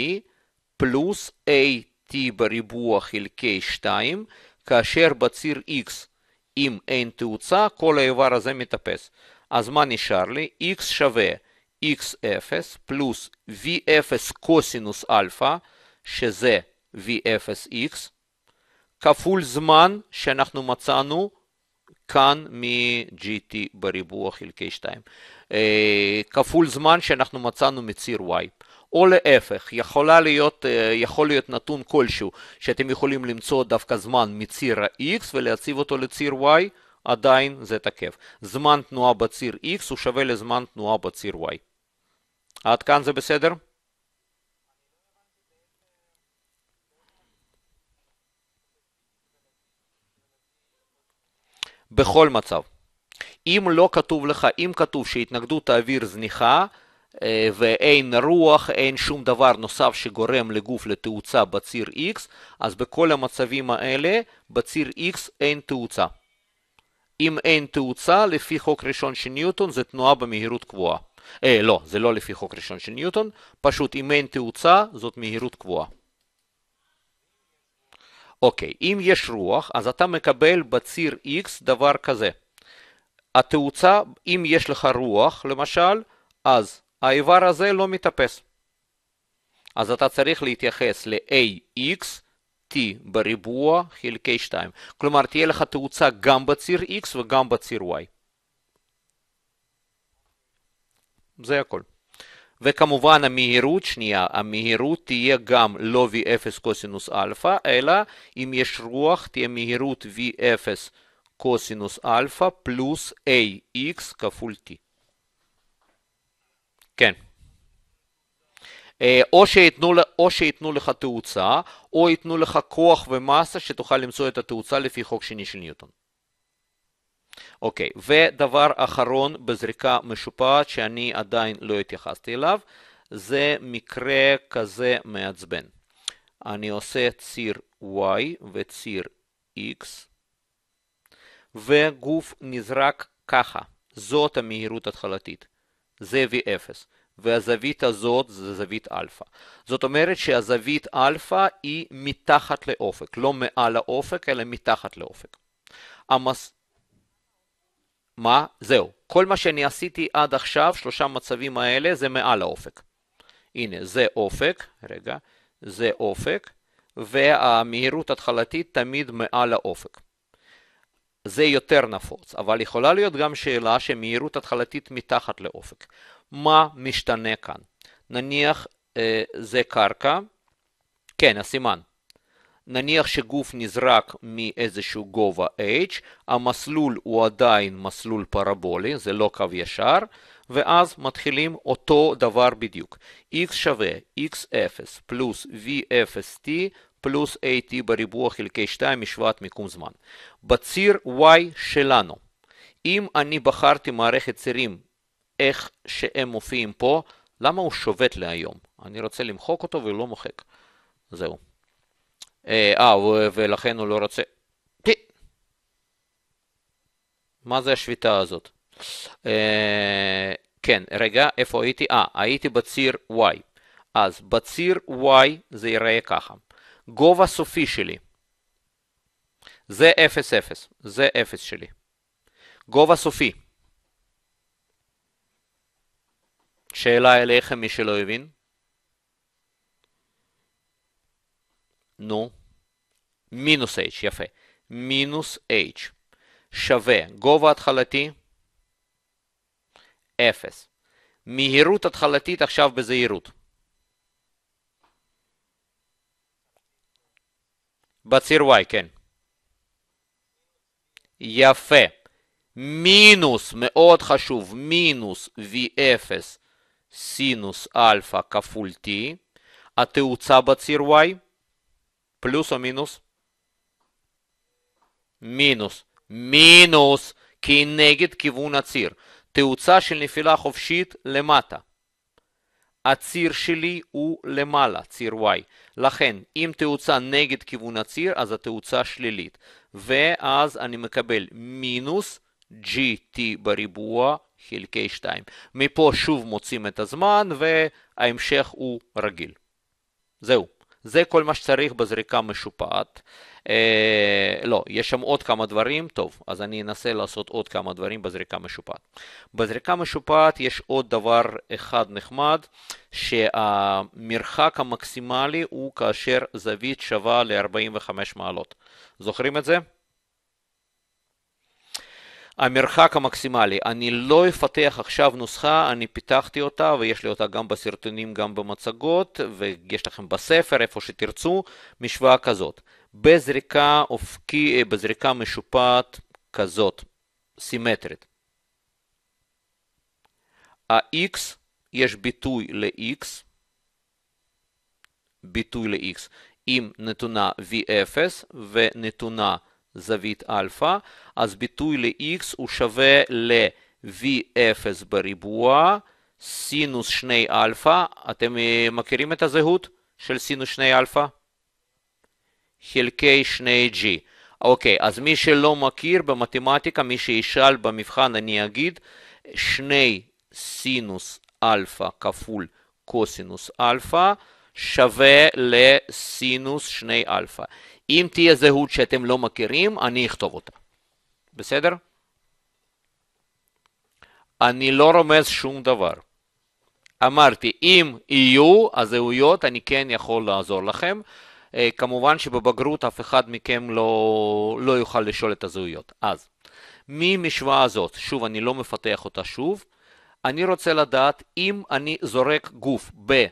A: פלוס at בריבוע חלקי 2, כאשר בציר x, אם אין תאוצה, כל האיבר הזה מתאפס. אז מה נשאר לי? x שווה x0 פלוס v0 קוסינוס אלפא, שזה v0x, כפול זמן שאנחנו מצאנו כאן מ-gt בריבוע חלקי 2, אה, כפול זמן שאנחנו מצאנו מציר y. או להפך, יכולה להיות, אה, יכול להיות נתון כלשהו שאתם יכולים למצוא דווקא זמן מציר ה-x ולהציב אותו לציר y, עדיין זה תקף. זמן תנועה בציר x הוא שווה לזמן תנועה בציר y. עד כאן זה בסדר? בכל מצב. אם לא כתוב לך, אם כתוב שהתנגדות האוויר זניחה ואין רוח, אין שום דבר נוסף שגורם לגוף לתאוצה בציר X, אז בכל המצבים האלה בציר X אין תאוצה. אם אין תאוצה, לפי חוק ראשון של ניוטון זה תנועה במהירות קבועה. אה, לא, זה לא לפי חוק ראשון של ניוטון, פשוט אם אין תאוצה, זאת מהירות קבועה. אוקיי, אם יש רוח, אז אתה מקבל בציר X דבר כזה. התאוצה, אם יש לך רוח, למשל, אז האיבר הזה לא מתאפס. אז אתה צריך להתייחס ל-AX, T בריבוע חלקי 2. כלומר, תהיה לך תאוצה גם בציר X וגם בציר Y. זה הכל. וכמובן המהירות, שנייה, המהירות תהיה גם לא V0 קוסינוס אלפא, אלא אם יש רוח תהיה מהירות V0 קוסינוס אלפא פלוס AX כפול T. כן. אה, או שייתנו, או שייתנו לך תאוצה, או ייתנו לך כוח ומסה שתוכל למצוא את התאוצה לפי חוק שני של ניוטון. אוקיי, okay. ודבר אחרון בזריקה משופעת שאני עדיין לא התייחסתי אליו, זה מקרה כזה מעצבן. אני עושה ציר Y וציר X, וגוף נזרק ככה, זאת המהירות התחלתית, זה V0, והזווית הזאת זה זווית Alpha. זאת אומרת שהזווית Alpha היא מתחת לאופק, לא מעל האופק, אלא מתחת לאופק. המס... מה? זהו. כל מה שאני עשיתי עד עכשיו, שלושה מצבים האלה, זה מעל האופק. הנה, זה אופק, רגע, זה אופק, והמהירות התחלתית תמיד מעל האופק. זה יותר נפוץ, אבל יכולה להיות גם שאלה שמהירות התחלתית מתחת לאופק. מה משתנה כאן? נניח אה, זה קרקע, כן, הסימן, נניח שגוף נזרק מאיזשהו גובה h, המסלול הוא עדיין מסלול פרבולי, זה לא קו ישר, ואז מתחילים אותו דבר בדיוק. x שווה x0 פלוס v0t פלוס at בריבוע חלקי 2 משוואת מיקום זמן. בציר y שלנו, אם אני בחרתי מערכת צירים איך שהם מופיעים פה, למה הוא שובת להיום? אני רוצה למחוק אותו ולא מוחק. זהו. אה, אה ולכן הוא לא רוצה... כי... מה זה השביתה הזאת? אה, כן, רגע, איפה הייתי? אה, הייתי בציר Y. אז בציר Y זה ייראה ככה. גובה סופי שלי זה 0, 0. זה 0 שלי. גובה סופי. שאלה אליכם, מי שלא הבין. נו, מינוס h, יפה, מינוס h שווה גובה התחלתי 0. מהירות התחלתית עכשיו בזהירות. בציר y, כן. יפה. מינוס, מאוד חשוב, מינוס v0 סינוס אלפא כפול t, התאוצה בציר y Плюс או מינוס? מינוס. מינוס נגד כיוון הציר. תאוצה של נפילה חופשית למטה. הציר שלי הוא למעלה, ציר Y. לכן, אם תאוצה נגד כיוון הציר, אז התאוצה שלילית. ואז אני מקבל מינוס GT בריבוע חלקי 2. מפה שוב מוצאים את הזמן, וההמשך הוא רגיל. זהו. זה כל מה שצריך בזריקה משופעת. אה, לא, יש שם עוד כמה דברים, טוב, אז אני אנסה לעשות עוד כמה דברים בזריקה משופעת. בזריקה משופעת יש עוד דבר אחד נחמד, שהמרחק המקסימלי הוא כאשר זווית שווה ל-45 מעלות. זוכרים את זה? המרחק המקסימלי. אני לא אפתח עכשיו נוסחה, אני פיתחתי אותה ויש לי אותה גם בסרטונים, גם במצגות, ויש לכם בספר, איפה שתרצו, משוואה כזאת. בזריקה, אופקי, אה, בזריקה משופעת כזאת, סימטרית. ה-x, יש ביטוי ל-x, ביטוי ל-x, עם נתונה v0 ונתונה v0. זווית אלפא, אז ביטוי ל-x הוא שווה ל-v0 בריבוע, סינוס שני אלפא, אתם אה, מכירים את הזהות של סינוס שני אלפא? חלקי שני g אוקיי, אז מי שלא מכיר במתמטיקה, מי שישאל במבחן אני אגיד שני סינוס אלפא כפול קוסינוס אלפא שווה לסינוס שני אלפא. אם תהיה זהות שאתם לא מכירים, אני אכתוב אותה. בסדר? אני לא רומז שום דבר. אמרתי, אם יהיו הזהויות, אני כן יכול לעזור לכם. אה, כמובן שבבגרות אף אחד מכם לא, לא יוכל לשאול את הזהויות. אז, ממשוואה הזאת, שוב, אני לא מפתח אותה שוב, אני רוצה לדעת אם אני זורק גוף ב...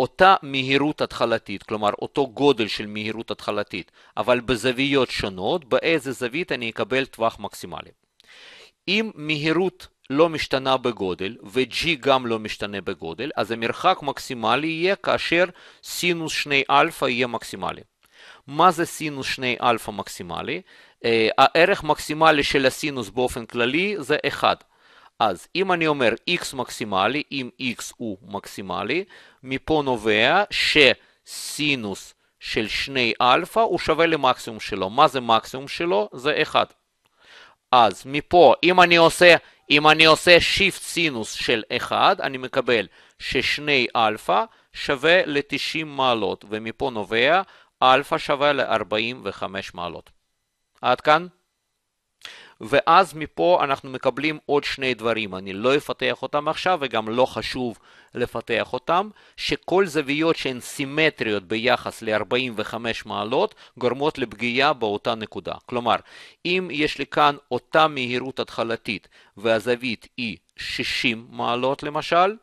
A: אותה מהירות התחלתית, כלומר אותו גודל של מהירות התחלתית, אבל בזוויות שונות, באיזה זווית אני אקבל טווח מקסימלי. אם מהירות לא משתנה בגודל ו-g גם לא משתנה בגודל, אז המרחק מקסימלי יהיה כאשר סינוס שני אלפא יהיה מקסימלי. מה זה סינוס שני אלפא מקסימלי? Uh, הערך מקסימלי של הסינוס באופן כללי זה 1. אז אם אני אומר x מקסימלי, אם x הוא מקסימלי, מפה נובע שסינוס של שני אלפא הוא שווה למקסימום שלו. מה זה מקסימום שלו? זה 1. אז מפה, אם אני עושה, אם אני עושה שיפט סינוס של 1, אני מקבל ששני אלפא שווה ל-90 מעלות, ומפה נובע אלפא שווה ל-45 מעלות. עד כאן? ואז מפה אנחנו מקבלים עוד שני דברים, אני לא אפתח אותם עכשיו וגם לא חשוב לפתח אותם, שכל זוויות שהן סימטריות ביחס ל-45 מעלות גורמות לפגיעה באותה נקודה. כלומר, אם יש לי כאן אותה מהירות התחלתית והזווית היא 60 מעלות למשל,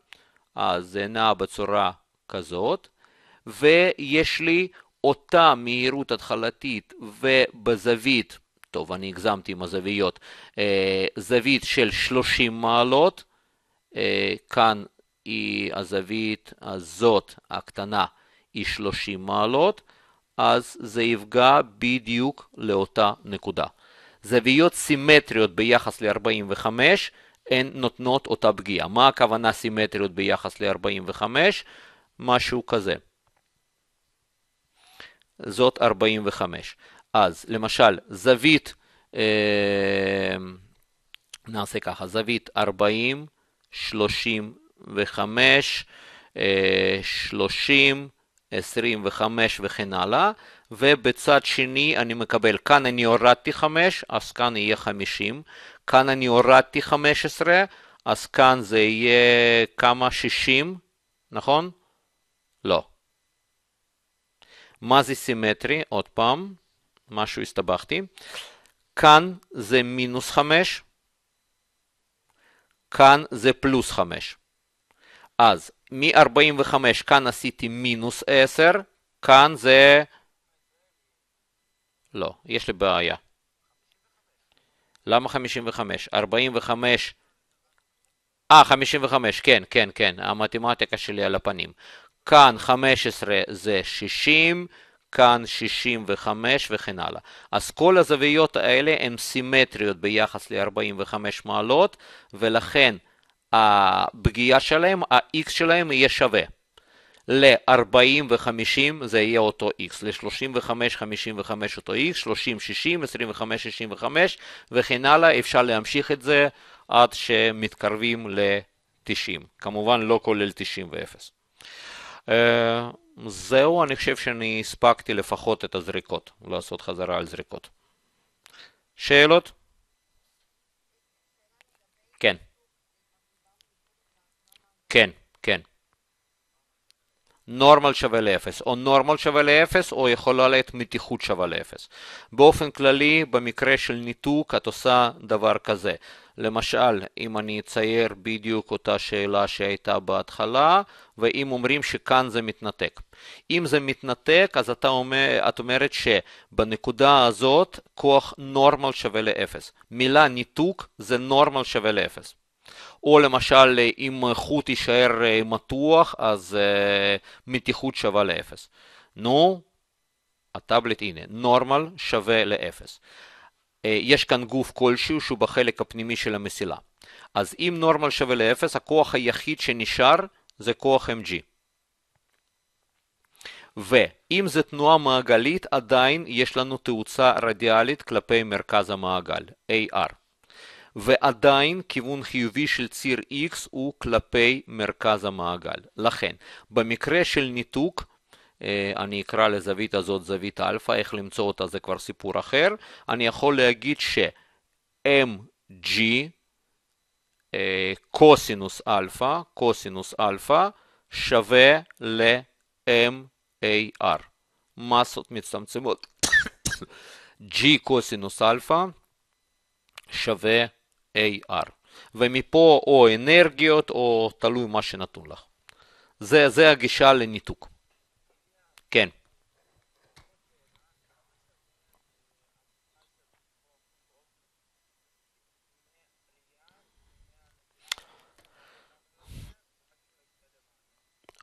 A: אז זה נע בצורה כזאת, ויש לי אותה מהירות התחלתית ובזווית טוב, אני הגזמתי עם הזוויות, אה, זווית של 30 מעלות, אה, כאן היא הזווית הזאת, הקטנה, היא 30 מעלות, אז זה יפגע בדיוק לאותה נקודה. זוויות סימטריות ביחס ל-45 הן נותנות אותה פגיעה. מה הכוונה סימטריות ביחס ל-45? משהו כזה. זאת 45. אז למשל זווית, אה, נעשה ככה, זווית 40, 35, 30, 25 וכן הלאה, ובצד שני אני מקבל, כאן אני הורדתי 5, אז כאן יהיה 50, כאן אני הורדתי 15, אז כאן זה יהיה כמה? 60, נכון? לא. מה זה סימטרי? עוד פעם. משהו הסתבכתי. כאן זה מינוס 5, כאן זה פלוס 5. אז מ-45 כאן עשיתי מינוס 10, כאן זה... לא, יש לי בעיה. למה 55? 45... אה, 55, כן, כן, כן, המתמטיקה שלי על הפנים. כאן 15 זה 60, כאן 65 וכן הלאה. אז כל הזוויות האלה הן סימטריות ביחס ל-45 מעלות, ולכן הפגיעה שלהם, ה-x שלהם יהיה שווה. ל-40 ו-50 זה יהיה אותו x, ל-35, 55 אותו x, 30, 60, 25, 65 וכן הלאה, אפשר להמשיך את זה עד שמתקרבים ל-90, כמובן לא כולל 90 ו-0. אה, זהו, אני חושב שאני הספקתי לפחות את הזריקות, לעשות חזרה על זריקות. שאלות? כן. כן, כן. נורמל שווה ל-0, או נורמל שווה ל-0, או יכולה להיות מתיחות שווה ל-0. באופן כללי, במקרה של ניתוק, את עושה דבר כזה. למשל, אם אני אצייר בדיוק אותה שאלה שהייתה בהתחלה, ואם אומרים שכאן זה מתנתק. אם זה מתנתק, אז אתה אומר, את אומרת שבנקודה הזאת כוח נורמל שווה ל-0. מילה ניתוק זה נורמל שווה ל-0. או למשל אה, אם חוט יישאר אה, מתוח אז אה, מתיחות שווה לאפס. נו, הטאבלט הנה, נורמל שווה לאפס. יש כאן גוף כלשהו שהוא בחלק הפנימי של המסילה. אז אם נורמל שווה לאפס, הכוח היחיד שנשאר זה כוח mg. ואם זה תנועה מעגלית, עדיין יש לנו תאוצה רדיאלית כלפי מרכז המעגל, AR. ועדיין כיוון חיובי של ציר X הוא כלפי מרכז המעגל. לכן, במקרה של ניתוק, אה, אני אקרא לזווית הזאת זווית אלפא, איך למצוא אותה זה כבר סיפור אחר, אני יכול להגיד ש-MG אה, קוסינוס אלפא, קוסינוס אלפא, שווה ל-MAR. מסות מצטמצמות. <coughs> G קוסינוס אלפא שווה AR. ומפה או אנרגיות או תלוי מה שנתון לך. זה, זה הגישה לניתוק. כן.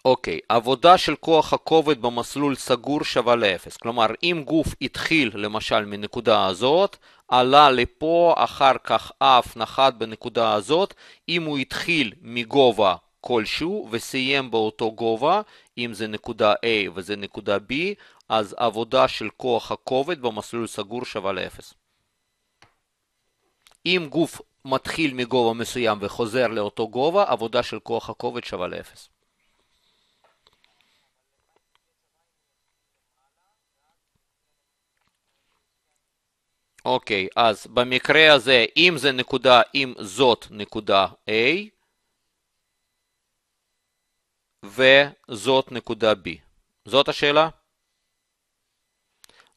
A: אוקיי, עבודה של כוח הכובד במסלול סגור שווה לאפס. כלומר, אם גוף התחיל למשל מנקודה הזאת, עלה לפה, אחר כך אף נחת בנקודה הזאת, אם הוא התחיל מגובה כלשהו וסיים באותו גובה, אם זה נקודה A וזה נקודה B, אז עבודה של כוח הכובד במסלול סגור שווה לאפס. אם גוף מתחיל מגובה מסוים וחוזר לאותו גובה, עבודה של כוח הכובד שווה לאפס. אוקיי, okay, אז במקרה הזה, אם זה נקודה, אם זאת נקודה A, וזאת נקודה B. זאת השאלה?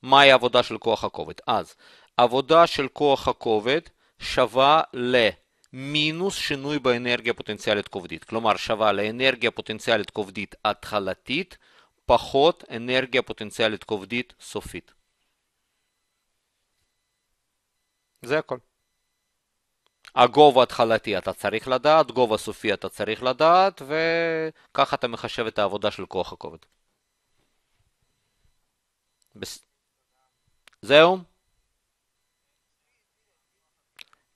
A: מהי העבודה של כוח הכובד? אז, עבודה של כוח הכובד שווה למינוס שינוי באנרגיה פוטנציאלית כובדית. כלומר, שווה לאנרגיה פוטנציאלית כובדית התחלתית פחות אנרגיה פוטנציאלית כובדית סופית. זה הכל. הגובה התחלתי אתה צריך לדעת, גובה סופי אתה צריך לדעת, וככה אתה מחשב את העבודה של כוח הכובד. בס... זהו?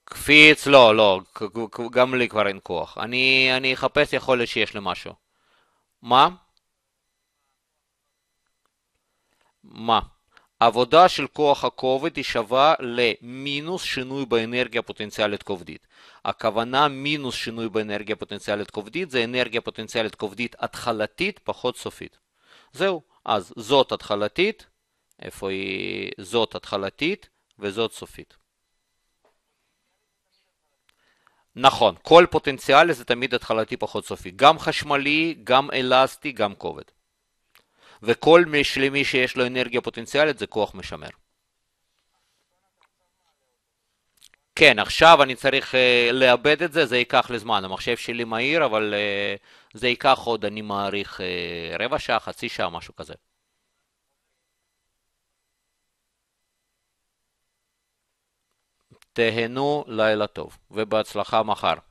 A: קפיץ, לא, לא, גם לי כבר אין כוח. אני, אני אחפש, יכול להיות שיש לי משהו. מה? מה? עבודה של כוח הכובד היא שווה למינוס שינוי באנרגיה פוטנציאלית כובדית. הכוונה מינוס שינוי באנרגיה פוטנציאלית כובדית זה אנרגיה פוטנציאלית כובדית התחלתית פחות סופית. זהו, אז זאת התחלתית, איפה היא? זאת התחלתית וזאת סופית. נכון, כל פוטנציאל זה תמיד התחלתי פחות סופי, גם חשמלי, גם אלסטי, גם כובד. וכל מי שלמי שיש לו אנרגיה פוטנציאלית זה כוח משמר. כן, עכשיו אני צריך uh, לאבד את זה, זה ייקח לי זמן. המחשב שלי מהיר, אבל uh, זה ייקח עוד, אני מעריך, uh, רבע שעה, חצי שעה, משהו כזה. תהנו, לילה טוב, ובהצלחה מחר.